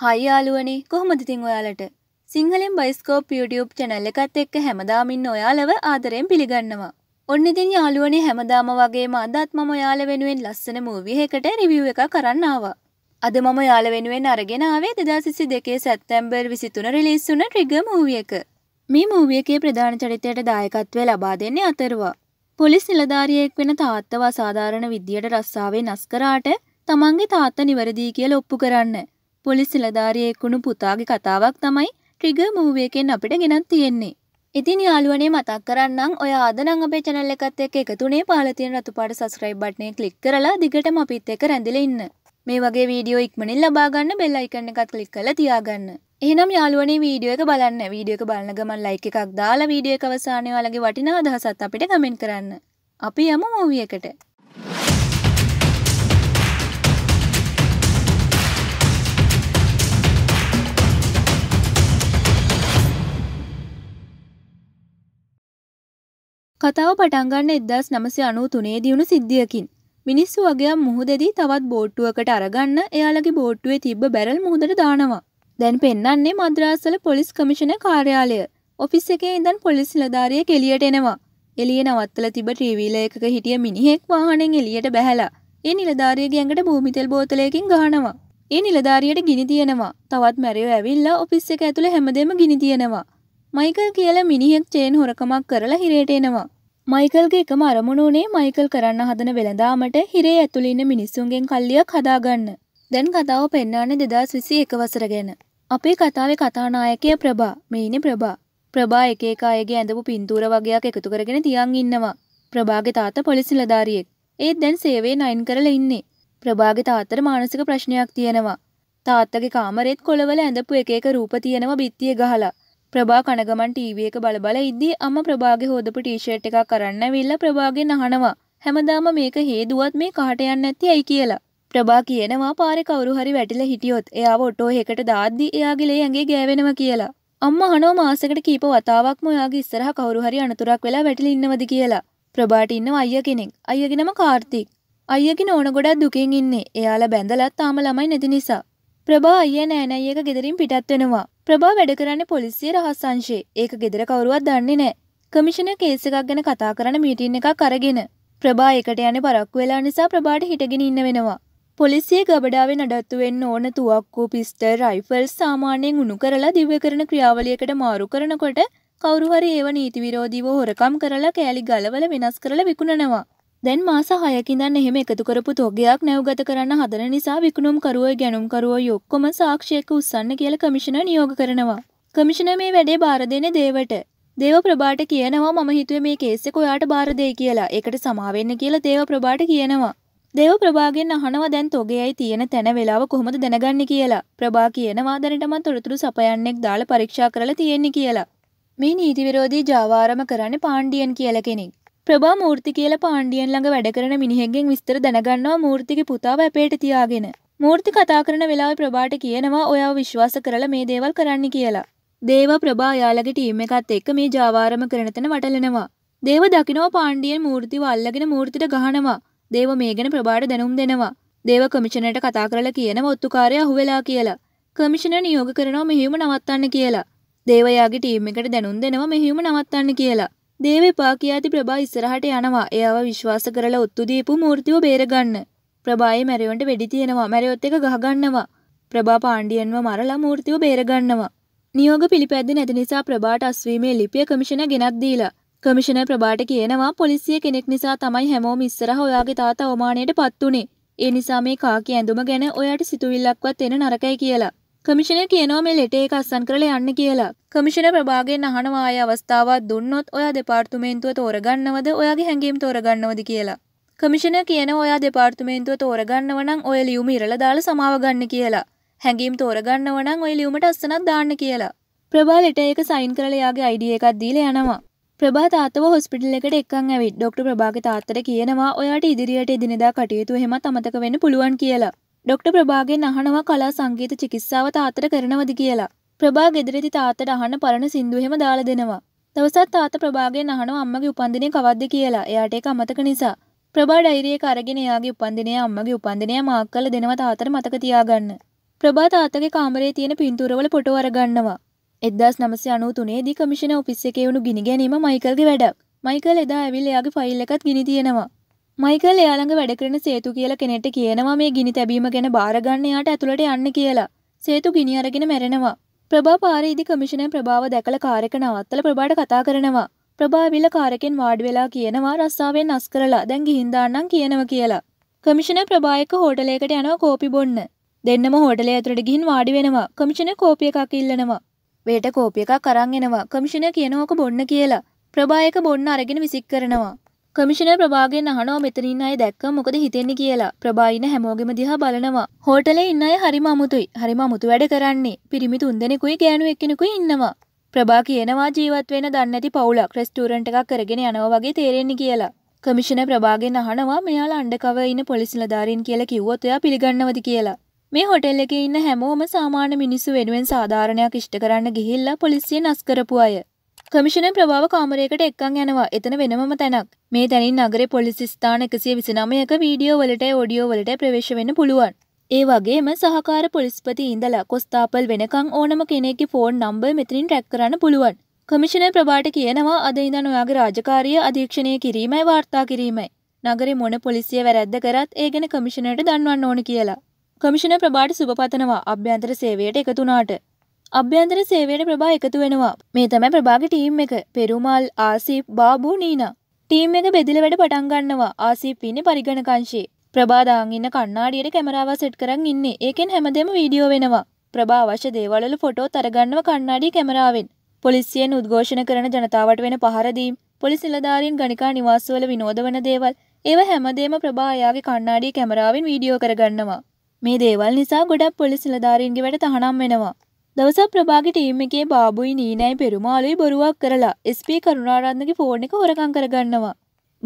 හයියාලුවනේ කොහොමද ඉතින් ඔයාලට සිංහලෙන් බයිස්කෝප් YouTube channel එකත් එක්ක හැමදාම ඉන්න ඔයාලව ආදරයෙන් පිළිගන්නවා. ඔන්න ඉතින් යාළුවනේ හැමදාම වගේම අදත් මම ඔයාල වෙනුවෙන් ලස්සන මූවි එකකට රිවිව් එකක් කරන්න ආවා. අද මම යාළ වෙනුවෙන් අරගෙන ආවේ 2022 සැප්තැම්බර් 23 රිලීස් වුණ ට්‍රිගර් මූවි එක. මේ මූවි එකේ ප්‍රධාන චරිතයට දායකත්වය ලබා දෙන්නේ අතරුවා. පොලිස් නිලධාරියෙක් වෙන තාත්තව අසාධාරණ විදියට රස්සාවේ නස්කරාට තමන්ගේ තාත්තා නිවැරදි කියලා ඔප්පු කරන්නේ පොලිස් නිලධාරියෙකුණු පුතාගේ කතාවක් තමයි ට්‍රිග මූවයකෙන් අපිට ගෙනත් තියෙන්නේ. ඉතින් යාළුවනේ මතක් කරන්නම් ඔය ආදනං අපේ චැනල් එකත් එක්ක එකතුනේ පහල තියෙන රතුපාට සබස්ක්‍රයිබ් බට්නේ ක්ලික් කරලා දිගටම අපිත් එක්ක රැඳිලා ඉන්න. මේ වගේ වීඩියෝ ඉක්මනින් ලබා ගන්න බෙල් අයිකන් එකත් ක්ලික් කරලා තියාගන්න. එහෙනම් යාළුවනේ වීඩියෝ එක බලන්න. වීඩියෝ එක බලන ගමන් ලයික් එකක් දාලා වීඩියෝ එක අවසානයේ ඔයාලගේ වටිනා අදහසත් අපිට කමෙන්ට් කරන්න. අපි යමු මූවී එකට. කතාව පටන්ගන්න එදස් නමසය අනු තුනේ දියුණු සිද්ධියකින්. මිනිස්සු වගේ මුහදදී තවත් බෝට්ටුවකට අරගන්න එයාලගේ බෝට්ටුවේ තිබ්බ බැරල් මුහදට දානවා. දැන් පෙන්න්නන්නේ මද්‍රාසල පොලිස් කමිෂණ කාර්යාලය. ඔෆිස් එකේ ඉඳන් පොලිස් ලධාරය කෙලියට එනවා. එලිය නවත්තල තිබ ට්‍රීවීල එකක හිටිය මිනිහෙක් වාහනෙන් එලියට බැහැලා. ඒ නිලධාරියගේ ඇඟට භූමිතෙල් බෝතලයකින් ගහනවා. ඒ නිලධාරියට ගිනි තියෙනවා. තවත් මැරයෝ ඇවිල්ලා ඔෆිස් එක ඇතුළ හැමදේම ගිනි තියෙනවා. මයිකල් කියල මිනිහෙක් චේන් හොරකමක් කරලා හිරේට එනවා. මයිකල්ගේ එකම අරමුණුනේ මයිකල් කරන්න හදන වෙළඳාමට හිරේ ඇතුළින්න මිනිස්සුන්ගෙන් කල්ලියක් හදාගන්න. දැන් කතාව පෙන්නාන දෙදස් විසි එක වසර ගැන. අපේ කතාව කතානායකය ප්‍රභා මෙයින ප්‍රභා. ප්‍රභා එකකායගේ ඇඳපු පින්තූර වගේයක් එකතු කරගෙන තියන් ඉන්නවා. ප්‍රභාග තාත පොලිසිලධාරියෙක් ඒත් දැන් සේවේ නයින් කරල ඉන්නේ ප්‍රභාග තාත්තර මානසික ප්‍රශ්නයක් තියෙනවා තාත්තගේ කාමරෙත් කොළවල ඇඳපු එකක රූප තියෙනවා බිත්තිය ගහලා ප්‍රභා කනගමන් ටීවී එක බලබල ඉද්දී අම ප්‍රභාගේ හෝදපු ටීෂර්ට් එකක් කරන්න විල්ල ප්‍රභාගෙන් අහනවා හැමදාම මේක හේදුවත් මේ කාට යන්න ඇති ඇයි කියලා ප්‍රභා කියනවා පාරෙ කවුරු හරි වැටිලා හිටියොත් එයාව ඔටෝ එකට දාද්දී එයාගේ ලේ ඇඟේ ගෑවෙනවා කියලා අම්මා අහනවා මාසෙකට කීප වතාවක්ම ඔයාගේ ඉස්සරහා කවුරු හරි අනතුරක් වෙලා වැටිලා ඉන්නවද කියලා ප්‍රභාට ඉන්නවා අයියා කෙනෙක් අයියාගේ නම කාර්තික් අයියාගේ නෝන ගොඩක් දුකින් ඉන්නේ එයාලා බැඳලා තාම ළමයි නැති නිසා ප්‍රභා අයිය නෑනැයි එක ගෙදරින් පිටත් වෙනවා. ප්‍රභා වැඩ කරන්නේ පොලිසිය රහස්සංශයේ. ඒක ගෙදර කවුරුවත් දන්නේ නෑ. කමිෂනර් කේස් එකක් ගැන කතා කරන මීටින් එකක් අරගෙන ප්‍රභා ඒකට යන්නේ පරක්කු වෙලා නිසා ප්‍රභාට හිටගෙන ඉන්න වෙනවා. පොලිසිය ගබඩාවේ නඩත්තු වෙන්න ඕන තුවක්කු පිස්ටර් රයිෆල් සාමාන්‍යයෙන් උණු කරලා දිව්‍ය කරන ක්‍රියාවලියකට මාරු කරනකොට කවුරුහරි ඒව නීති විරෝධීව හොරකම් කරලා කෑලි ගලවල වෙනස් කරලා විකුණනවා. දැන් මාස හයකින්දන් එහෙම එකතු කරපු තොගයක් නැව්ගත කරන්න හදන නිසා විකුණුම්කරුවෝ ගැනුම්කරුවෝ යොක්කොම සාක්ෂයක උස්සන්න කියල කමිෂණ නියෝග කරනවා. කමිෂණ මේ වැඩේ බාර දෙන දේවට. දේව ප්‍රභාට කියනවා මම හිතුවේ මේ කේස්සෙක ඔයාට බාරදේ කියලා එකට සමාවෙන්න කියලා දේව ප්‍රභාට කියනවා. දේව ප්‍රභාගෙන් අහනවා දැන් තොගයයි තියෙන තැන වෙලාව කොහොමද දැනගන්න කියලා. ප්‍රභා කියනවා දැනටමත් තොරතුරු සපයන්නෙක් දාලා පරීක්ෂා කරලා තියෙන්නේ කියලා. මේ නීති විරෝධී ජාවාරම කරන්නේ පාණ්ඩියන් කියලා කෙනෙක්. ප්‍රභා මූර්ති කියලා පාණ්ඩියන් ළඟ වැඩ කරන මිනිහෙක්ගෙන් විස්තර දැනගන්නවා මූර්තිගේ පුතාව ඇපේට තියාගෙන. මූර්ති කතා කරන වෙලාවේ ප්‍රභාට කියනවා ඔයාව විශ්වාස කරලා මේ දේවල් කරන්න කියලා. දේව ප්‍රභා යාළගේ ටීම් එකත් එක්ක මේ ජාවාරම කරන තැන වටලනවා. දේව දකිනවා පාණ්ඩියන් මූර්තිව අල්ලගෙන මූර්තිට ගහනවා. දේව මේ ගැන ප්‍රභාට දැනුම් දෙනවා. දේව කමිෂණයට කතා කරලා කියනවා ඔත්තුකාරය අහුවෙලා කියලා. කමිෂණ නියෝග කරනවා මෙහෙයුම නවත්තන්න කියලා. දේවයාගේ ටීම් එකට දැනුම් දෙනවා මෙහෙයුම නවත්තන්න කියලා. දේවවිපාකී ඇති ප්‍රභා ඉස්සරහට යනවා. එයාව විශ්වාස කරලා ඔත්තු දීපු මූර්තිව බේරගන්න. ප්‍රභායේ මැරියොන්ට වෙඩි තියෙනවා. මැරියොත් එක ගහගන්නවා. ප්‍රභා පාණ්ඩියන්ව මරලා මූර්තිව බේරගන්නවා. නියෝග පිළිපැද්ද නැති නිසා ප්‍රභාට අස්වීමේ ලිපිය කමිෂණ ගෙනත් දීලා. කමිෂණ ප්‍රභාට කියනවා පොලිසිය කෙනෙක් නිසා තමයි හැමෝම ඉස්සරහ ඔයාගේ තාතා අවමානයට පත් උනේ. ඒ නිසා මේ කාකි ඇඳුම ගැන ඔයාට සිතුවිල්ලක්වත් එන නරකයි කියලා. කමිෂණ කියනවා මේ ලෙට එක අස්සන් කරලා යන්න කියලා. කමිෂණ ප්‍රභාගෙන් අහනවා ආය අවස්ථාවක් දුන්නොත් ඔයා දෙපාර්තමේන්තුව තෝරගන්නවද ඔයාගේ හැඟීම් තෝරගන්නවද කියලා. කමිෂණ කියන ඔයා දෙපාර්තමේන්තුව තෝරගන්නව නම් ඔය ලියුම ඉරලා දාලා සමාව ගන්න කියලා. හැඟීම් තෝරගන්නව නම් ඔය ලියුමට අස්සනක් දාන්න කියලා. ප්‍රභා ලෙට එක සයින් කරලා යාගේ අයිඩිය එකක් දීලා යනවා. ප්‍රභා තාත්තව හොස්පිටල් එකට එක්කන් ඇවිත් ඩොක්ටර් ප්‍රභාගේ තාත්තට කියනවා ඔයාට ඉදිරියට එදිනෙදා කටයුතු එහෙමත් අමතක වෙන්න පුළුවන් කියලා. ඩොක්ට ප්‍රභාගෙන් අහනවා කලා සංගීත චිකිත්සාව තාතට කරනවද කියලා. ප්‍රභා ගෙදරෙති තාත්තට අහන්න පරණ සින්දුහෙම දාල දෙනවා. දවසත් තාත ප්‍රභාගෙන් අහනවා අම්මගේ උපන්දිනය කවද්ද කියලා එයාට ඒක අමතක නිසා. ප්‍රභා ඩයිරියක අරගෙන එයාගේ උපන්දිනය අම්මගේ උපන්දිනය මාක් කරලා දෙනවා තාතට මතක තියාගන්න. ප්‍රභා තාත්තගේ කාමරේ තියෙන පින්තූරවල ෆොටෝ අරගන්නවා. 1993 දී කමිෂන ඔෆිස් එකේ වුණු ගිනි ගැනීම මයිකල්ගේ වැඩක්. මයිකල් එදා ඇවිල්ලා එයාගේ ෆයිල් එකත් ගිනි තියෙනවා. මයිකල් එයාළඟ වැඩකරන සේතු කියල කෙනෙට කියනවා මේ ගිනි තැබීම ගැන භාරගන්න යාට ඇතුළට යන්න කියලා සේතු ගිනි අරගෙන මැරෙනවා ප්‍රභා පාරීදි කමිෂණය ප්‍රභාව දැකළ කාරක නවත්තල ප්‍රභාට කතා කරනවා ප්‍රභාවිල කාරකෙන් වාඩ් වෙලා කියනවා රස්සාාවෙන් අස් කරලා දැන් ගිහින්දාන්නම් කියනව කියලා කමිෂණ ප්‍රභායක හෝටලයකට යනවා කෝපි බොන්න දෙන්නම හෝටලේ ඇතුළට ගිහින් වාඩි වෙනවා කමිෂණ කෝපි එකක් ඉල්ලනවා වේට කෝපි එකක් අරන් එනවා කමිෂණ කියනෝක බොන්න කියලා ප්‍රභායක බොන්න අරගෙන විසික් කරනවා කමිෂන ප්‍රභාගෙන් අහනෝ මෙතනින් අය දැක්ක මොකද හිතෙන්නේ කියලා ප්‍රභායින හැමෝගෙම දිහා බලනවා හෝටලේ ඉන්න අය හරිම අමුතුයි හරිම අමුතු වැඩ කරන්නේ පිරිමි තුන්දෙනෙකුයි ගෑනු එක්කෙනෙකුයි ඉන්නවා ප්‍රභා කියනවා ජීවත් වෙන දන්නැති පවුලක් රෙස්ටෝරන්ට් එකක් කරගෙන යනවා වගේ තේරෙන්නේ කියලා. කමිෂන ප්‍රභාගෙන් අහනවා මෙයාලා අන්ඩකව ඉන්න පොලිස් නිලධාරීන් කියලා කිව්වොත් එයා පිළිගන්නවද කියලා. මේ හොටෙල් එකේ ඉන්න හැමෝම සාමාන්‍ය මිනිස්සු වෙනුවෙන් සාධාරණයක් ඉෂ්ට කරන්න ගිහිල්ලා පොලිසියෙන් අස් කරපු අය. කමිෂණ ප්‍රභාව කාමරයකට එක්කන් යනවා එතන වෙනමම තැනක් මේ තැනින් නගර පොලිසි ස්ථාන එකසිය විසිනමයක වීඩියෝ වලට ඔඩියෝ වලට ප්‍රවේශ වෙන්න පුළුවන් ඒ වගේම සහකාර පොලිස්පති ඉඳලා කොස්තාපල් වෙනකං ඕනම කෙනෙක්ගේ ෆෝන් නම්බර් මෙතනින් ටැක් කරන්න පුළුවන් කමිෂණ ප්‍රභාට කියනවා අද ඉඳන් ඔයාගේ රාජකාරිය අධීක්ෂණය කිරීමයි වාර්තා කිරීමයි නගරේ මොන පොලිසිය වැරැද්ද කරත් ඒ ගැන කමිෂණයට දන්වන්න ඕන කියලා කමිෂණ ප්‍රභාට සුබපතනවා අභ්‍යන්තර සේවයට එකතුනාට අභ්‍යන්තර සේවයට ප්‍රභා එකතු වෙනවා මේ තමයි ප්‍රභාගේ ටීම් එක පෙරුමල් ආසිප් බාබු නීනා ටීම් එක බෙදිල වැඩ පටන් ගන්නවා ආසිප් ඉන්නේ පරිගණකංශේ ප්‍රභා දාන් ඉන්න කණ්ණාඩියට කැමරාව සෙට් කරන් ඉන්නේ ඒකෙන් හැමදේම වීඩියෝ වෙනවා ප්‍රභා අවශ්‍ය දේවල් වල ෆොටෝ තරගන්නව කණ්ණාඩිය කැමරාවෙන් පොලිසියෙන් උද්ඝෝෂණ කරන ජනතාවට වෙන පහර දීම් පොලිස් නිලධාරීන් ගණිකා නිවාසවල විනෝද වන දේවල් ඒව හැමදේම ප්‍රභා එයාගේ කණ්ණාඩිය කැමරාවෙන් වීඩියෝ කරගන්නවා මේ දේවල් නිසා ගොඩක් පොලිස් නිලධාරීන්ගේ වැඩ තහනම් වෙනවා දවසක් ප්‍රභාගේ ටීම් එකේ බාබුයි නීනයි පෙරුමාලුයි බොරුවක් කරලා එස්පී කරුණාරත්නගේ ෆෝන් එක හොරකම් කරගන්නවා.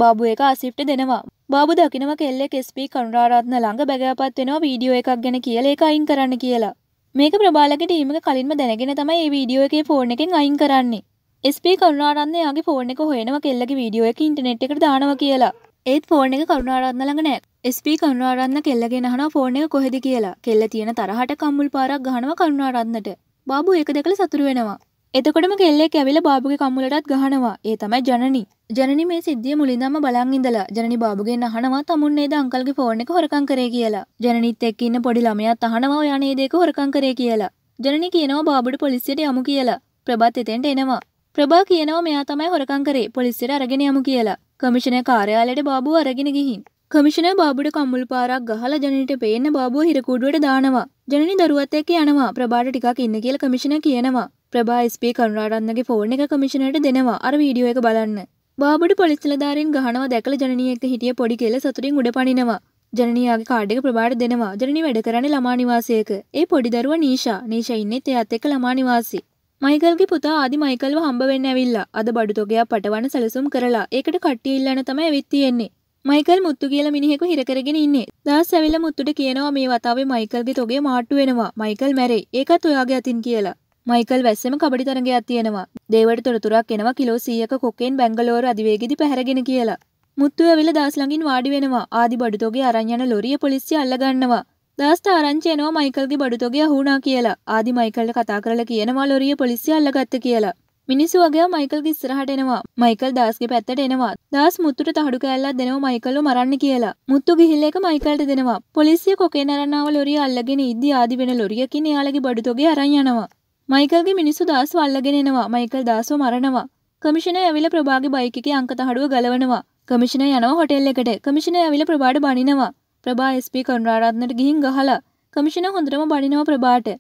බාබු එක අසිප්ට දෙනවා. බාබු දකිනවා කෙල්ලෙක් එස්පී කරුණාරත්න ළඟ බැගෑපත් වෙනවා වීඩියෝ එකක් ගැන කියලා ඒක අයින් කරන්න කියලා. මේක ප්‍රභාලගේ ටීම් එක කලින්ම දැනගෙන තමයි මේ වීඩියෝ එකේ ෆෝන් එකෙන් අයින් කරන්නේ. එස්පී කරුණාරත්න යාගේ ෆෝන් එක හොයනවා කෙල්ලගේ වීඩියෝ එක ඉන්ටර්නෙට් එකට දානවා කියලා. ඒත් ෆෝන් එක කරුණාරත්න ළඟ නැහැ. ස්පී කරුණාරන්න කෙල්ලගෙන හන ෆෝර්න එක කොහෙද කියලා කෙල්ල තියෙන තරහට කම්මුල් පාරක් ගහනව කරුණාරන්නට බාබු ඒක දෙකළ සතුරු වෙනවා එතකොටම කෙල්ලෙ ඇවිල බාබුගේ කම්මුලටත් ගහනවා ඒ තමයි ජනනි ජනනි මේ සිද්ධිය මුලින්දම බලන් ඉඳලා ජනනි බාබුගෙන් අහනවා තමුන් නේද අංකල්ගේ ෆෝන් එක හොරකම් කරේ කියලා ජනනිත් එක්ක ඉන්න පොඩි ළමයාත් අහනවා ඔයා නේද ඒක හොරකම් කරේ කියලා ජනනි කියනවා බාබුට පොලිසියට යමු කියලා ප්‍රභත් එතෙන්ට එනවා ප්‍රභා කියනවා මෙයා තමයි හොරකම් කරේ පොලිසියට අරගෙන යමු කියලා කමිෂණ කාර්යාලයට බාබු අරගෙන ගිහින් කමිෂන බාබුට කම්මුල් පාරක් ගහල ජනට පේන්න බාබෝ හිරකූඩුවට දානවා ජනනි දරුවත් එක්ක යනවා ප්‍රබාට ටිකක් ඉන්න කියල කමිෂණ කියනවා ප්‍රභා ස්පී කනුරාඩන්නගේ ෆෝර්න එක කමිෂණට දෙනවා අර වීඩියෝ එක බලන්න බාබට පොලිස්ලධාරෙන් ගහනවා දැකල ජනනියෙක් හිටිය පොඩි කියල සතුරින් උඩ පනිනවා ජනයාගේ කාඩක ප්‍රබාට දෙනවා ජනනි වැඩ කරන ළමානිවාසයක ඒ පොඩිදරුව නීෂා නීෂ ඉන්නෙත් එයත් එක්ක ළමානිවාසි මයිකල්ගේ පුතා ආදි මයිකල්ව හම්බ වෙන්න ඇවිල්ලා අද බඩු තොගයක් පටවන සැලසුම් කරලා ඒකට කට්ටිය ඉල්ලන තමයි ඇවිත් තියෙන්නේ මයිකල් මුත්තු කියල මිනිහෙකු හිරකරගෙන ඉන්නේ දස් ඇවිල මුත්තුට කියනවා මේ වතාවේ මයිකල්ගේ තොගේ මාට්ටු වෙනවා මයිකල් මැරේ ඒකත් ඔයාගේ අතින් කියලා මයිකල් වැස්සම කබඩි තරගයක් තියෙනවා දේවට තොරතුරක් එනවා කිලෝ සීයක කොකෙන් බැංගලෝර අධිවේගෙදි පැහැරගෙන කියලා මුත්තු ඇවිල දස් ළඟින් වාඩි වෙනවා ආදි බඩුතොගේ අරන් යන ලොරිය පොලිසිය අල්ලගන්නවා දස්ට ආරංචි එනවා මයිකල්ගේ බඩුතොගේ අහුණා කියලා ආදි මයිකල්ට කතා කරලා කියනවා ලොරිය පොලිසිය අල්ලගත්ත කියලා මිනිස්සු වගේ මයිකල් ඉස්සරහට එනවා මයිකල් දාස්ගේ පැත්තට එනවා දාස් මුත්තුට තහඩු කෑල්ලක් දෙනවා මයිකල්ව මරන්න කියලා මුත්තු ගිහිල්ල එක මයිකල්ට දෙනවා පොලිසිය කොකේ නරන්නාව ලොරිය අල්ලගෙන ඉද්දි ආදි වෙන ලොරියකින් එයාලගේ බඩුතොගේ අරන් යනවා මයිකල්ගේ මිනිස්සු දස් වල්ලගෙනෙනවා මයිකල් දාසෝ මරණවා කමිෂණ ඇවිල ප්‍රභාග බයිකක අංක තහඩුව ගලවනවා කමිෂණ යනවා හොටෙල් එකට කමිෂණ ඇවිල ප්‍රබාඩ බනිනවා ප්‍රභා ස්පි කොන්රාරත්නට ගිහින් ගහලා කමිෂණ හොඳටම බනිනව ප්‍රභාට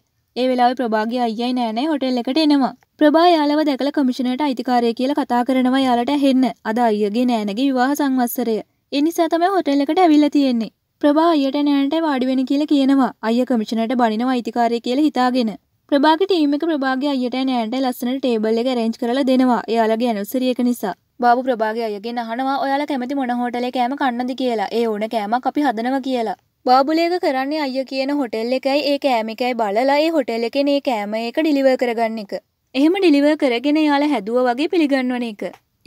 ඒ වෙලා ප්‍රභාගේ අයයි නෑනෑ හොටල් එකට එනවා. ප්‍රභා යාලව දැකල කමිෂණයට අයිතිකාරය කියලා කතා කරනවා යාලට හෙන්න අද අයගේ නෑනගේ විවාහ සංවස්සරය. එනිසා තමයි හොටල් එකට ඇවිල්ලා තියෙන්නේ. ප්‍රභා අයට නෑනට වාඩිවෙන කියලා කියනවා අය කමිෂණයට බනිනවා අයිතිකාරය කියලා හිතාගෙන. ප්‍රභාගේ ටීම් එක ප්‍රභාගේ අයට නෑනට ලස්සනට ටේබල් එක රෙන්ජ් කරලා දෙනවා යාලගේ ඇනුස්සරියක නිසා. බාබු ප්‍රභාගේ අයගෙන් අහනවා ඔයාලා කැමති මොන හෝටලේ කෑම කන්නද කියලා. ඒ ඕන කෑමක් අපි හදනවා කියලා. බාබුලේක කරන්නේ අය කියන හොටෙල් එකයි ඒ කෑම එකයි බලලා ඒ හොටෙල් එකෙන ඒ කෑම එක ඩිලිවර් කරගන්න එක. එහෙම ඩිලිවර් කරගෙන යාලා හැදුව වගේ පිළිගන්වන එක.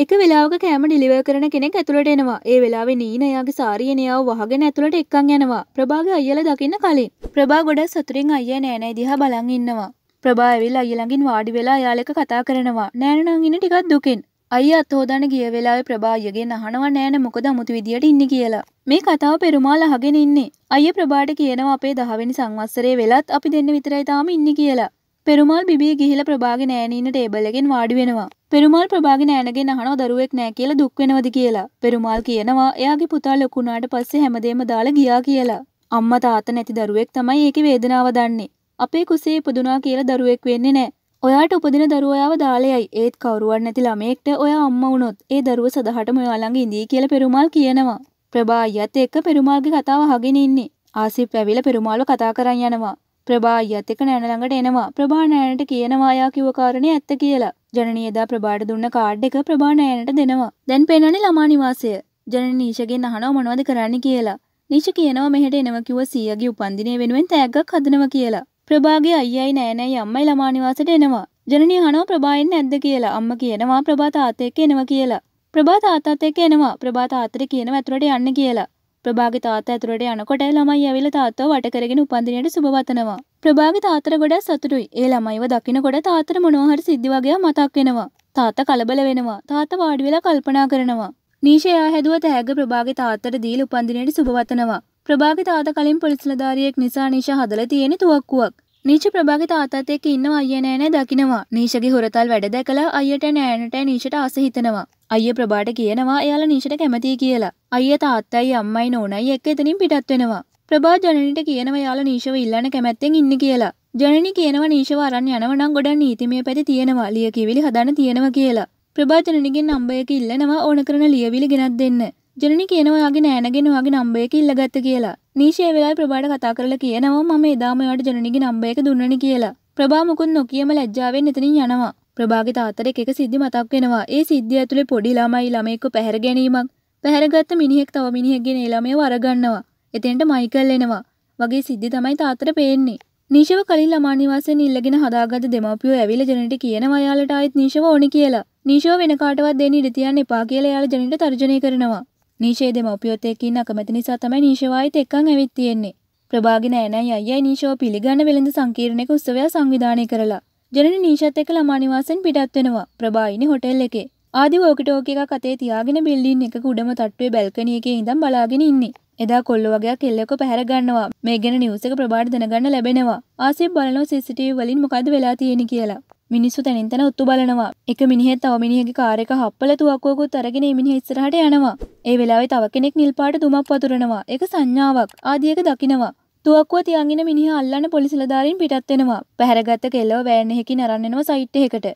එක වෙලාවක කෑම ඩිලිවර් කරන කෙනෙක් ඇතුළට එනවා. ඒ වෙලාවේ නීනයාගේ සාරියනියාව වහගෙන ඇතුළට එක්කන් යනවා. ප්‍රභාගේ අයියලා දකින්න කලින්. ප්‍රභා ගොඩක් සතුටින් අයියා නෑනෑ දිහා බලන් ඉන්නවා. ප්‍රභා ඇවිල්ලා අයියා ළඟින් වාඩි වෙලා අයාලෙක කතා කරනවා. නෑනනම් ඉන්නේ ටිකක් දුකෙන්. අයියා අතෝදන ගිය වෙලාවේ ප්‍රභායගෙන් අහනවා නෑනේ මොකද අමුතු විදියට ඉන්නේ කියලා. මේ කතාව පෙරුමාල් අහගෙන ඉන්නේ. අයියා ප්‍රභාට කියනවා අපේ 10 වෙනි සංවත්සරයේ වෙලත් අපි දෙන්න විතරයි තාම ඉන්නේ කියලා. පෙරුමාල් බිබී ගිහිලා ප්‍රභාගේ නෑනේ ඉන්න ටේබල් එකෙන් වාඩි වෙනවා. පෙරුමාල් ප්‍රභාගේ නෑනගෙන් අහනවා දරුවෙක් නෑ කියලා දුක් වෙනවද කියලා. පෙරුමාල් කියනවා එයාගේ පුතා ලොකු වුණාට පස්සේ හැමදේම දාලා ගියා කියලා. අම්මා තාත්තා නැති දරුවෙක් තමයි ඒකේ වේදනාව දන්නේ. අපේ කුසේ ඉපදුනා කියලා දරුවෙක් වෙන්නේ නෑ. ඔයාට උපදින දරුවයාව දාලයයි ඒත් කවරුවන් නැති ළමෙක්ට ඔය අම්ම වුණොත් ඒ දරුව සදහට මොයාළඟ ඉදී කියල පෙරුමල් කියනවා. ප්‍රභා අයියත් එක්ක පෙරුමාල්ගේ කතාව අහගෙන ඉන්නේ. ආසිප් ඇවිල පෙරුමාල්ව කතා කරන් යනවා. ප්‍රභා අයියත් එක්ක නෑන ළඟට එනවා. ප්‍රභා නෑනට කියනවා යා කිව්ව කාරණේ ඇත්ත කියලා. ජනනියදා ප්‍රභාට දුන්න කාඩ් එක ප්‍රභා නෑනට දෙනවා. දැන් පේනනේ ළමා නිවාසය. ජනන නීෂගෙන් අහනව මොනවද කරන්න කියලා. නීෂ කියනවා මෙහෙට එනව කිව්ව සීයාගේ උපන්දිනය වෙනුවෙන් තෑග්ගක් හදනවා කියලා. ප්‍රභාගේ අයියයි නෑනෑයි අම්මයි ළමා නිවාසෙට එනවා. ජනනී අහනවා ප්‍රභා එන්නේ නැද්ද කියලා. අම්මා කියනවා ප්‍රභා තාත්තා එක්ක එනවා කියලා. ප්‍රභා තාත්තාත් එක්ක එනවා. ප්‍රභා තාත්තට කියනවා ඇතුළට යන්න කියලා. ප්‍රභාගේ තාත්තා ඇතුළට යනකොට ළමයි ඇවිල්ලා තාත්තව වට කරගෙන උපන්දිනයට සුබවතනවා. ප්‍රභාගේ තාත්තට ගොඩක් සතුටුයි. ඒ ළමයිව දකිනකොට තාත්තට මොනවා හරි සිද්ධි වගේ මතක් වෙනවා. තාත්තා කලබල වෙනවා. තාත්තා වාඩි වෙලා කල්පනා කරනවා. නීෂයා හැදුව තෑග ප්‍රභාගේ තාත්තට දීලා උපන්දිනයට සුබවතනවා. ප්‍රභාගේ තාත කලින් පොලිස්ලධාරියෙක් නිසා නිෂා හදලා තියෙන තුවක්කුවක්. නීච ප්‍රභාගේ තාතත් එක්ක ඉන්නව අයියා නෑ නෑ දකින්නවා. නීෂගේ හොරතල් වැඩ දැකලා අයියට නෑනට නීෂට ආස හිතෙනවා. අයියා ප්‍රභාට කියනවා එයාලා නීෂට කැමතියි කියලා. අයියා තාත්තයි අම්මයි නෝනයි එක්ක එතනින් පිටත් වෙනවා. ප්‍රභා ජනනිට කියනවා එයාලා නීෂව ඉල්ලන කැමැත්තෙන් ඉන්න කියලා. ජනනි කියනවා නීෂව අරන් යනවා නම් ගොඩක් නීතිමය පැති තියෙනවා. ලියකියවිලි හදන්න තියෙනවා කියලා. ප්‍රභා ජනනිගෙන් නම්බර් එක ඉල්ලනවා ඕන කරන ලියවිලි ගෙනත් දෙන්න. ජනනි කියනවා යාගේ නෑනගෙන වාගේ නම්බර එක ඉල්ලගත්ත කියලා. නීෂේ වෙලාවේ ප්‍රභාට කතා කරලා කියනවා මම එදාම ඔයාට ජනනිගේ නම්බර එක දුන්නනේ කියලා. ප්‍රභා මුකුත් නොකියම ලැජ්ජාවෙන් එතනින් යනවා. ප්‍රභාගේ තාත්තට එක සිද්ධි මතක් වෙනවා. ඒ සිද්ධිය ඇතුලේ පොඩි ළමයි ළමයෙක්ව පැහැර ගැනීමක්. පැහැරගත්ත මිනිහෙක් තව මිනිහෙක්ගේ ළමයව අරගන්නවා. එතෙන්ට මයිකල් එනවා. වගේ සිද්ධි තමයි තාත්තට පේන්නේ. නීෂව කලින් ළමා නිවාසයෙන් ඉල්ලගෙන හදාගත්ත දෙමාපියෝ ඇවිල්ලා ජනට කියනවා යාලට ආයෙත් නීෂව ඕනි කියලා. නීෂව වෙන කාටවත් දෙන්න ඉඩ තියන්න එපා කියලා යාල ජනට තර්ජනය කරනවා. නීෂේ දෙමව්පියොත් එක්ක ඉන්න අකමැති නිසා තමයි නීෂවායිත් එක්කන් ඇවිත් තියෙන්නේ. ප්‍රභාගෙන ඇනයි අයියයි නීෂව පිළිගන්න වෙළඳ සංකීර්ණයක උත්සවය සංවිධානය කරලා. ජනනි නීෂත් එක්ක ළමා නිවාසෙන් පිටත් වෙනවා. ප්‍රභායිනි හොටෙල් එකේ. ආදි වෝකිටෝක එකක් අතේ තියාගෙන බිල්ඩින් එක උඩම තට්ටුවේ බැල්කනි එකේ ඉඳන් බලාගෙන ඉන්නේ. එදා කොල්ල වගේක් එල්ලක පැහැර ගන්නවා. මේ ගැන නිවුස් එක ප්‍රබාට දැනගන්න ලැබෙනවා. ආසිය බලනවා CCTV වලින් මොකද්ද වෙලා තියෙන්නේ කියලා. මිනිස්සු තැනින් තැන ඔත්තු බලනවා. එක මිනිහෙක් තව මිනිහගේ කාර් එක හප්පල තුවක්කුවකුත් අරගෙන මේ මිනිහ ඉස්සරහට යනවා. ඒ වෙලාවේ තව කෙනෙක් නිල් පාට දුමක් වතුරනවා. ඒක සංඥාවක්. ආදී එක දකිනවා. තුවක්කුව තියාගෙන මිනිහ අල්ලන්න පොලිසිලධාරීන් පිටත් වෙනවා. පැහැරගත්ත කෙල්ලව වෑන් එකකින් අරන් එනවා සයිට් එකකට.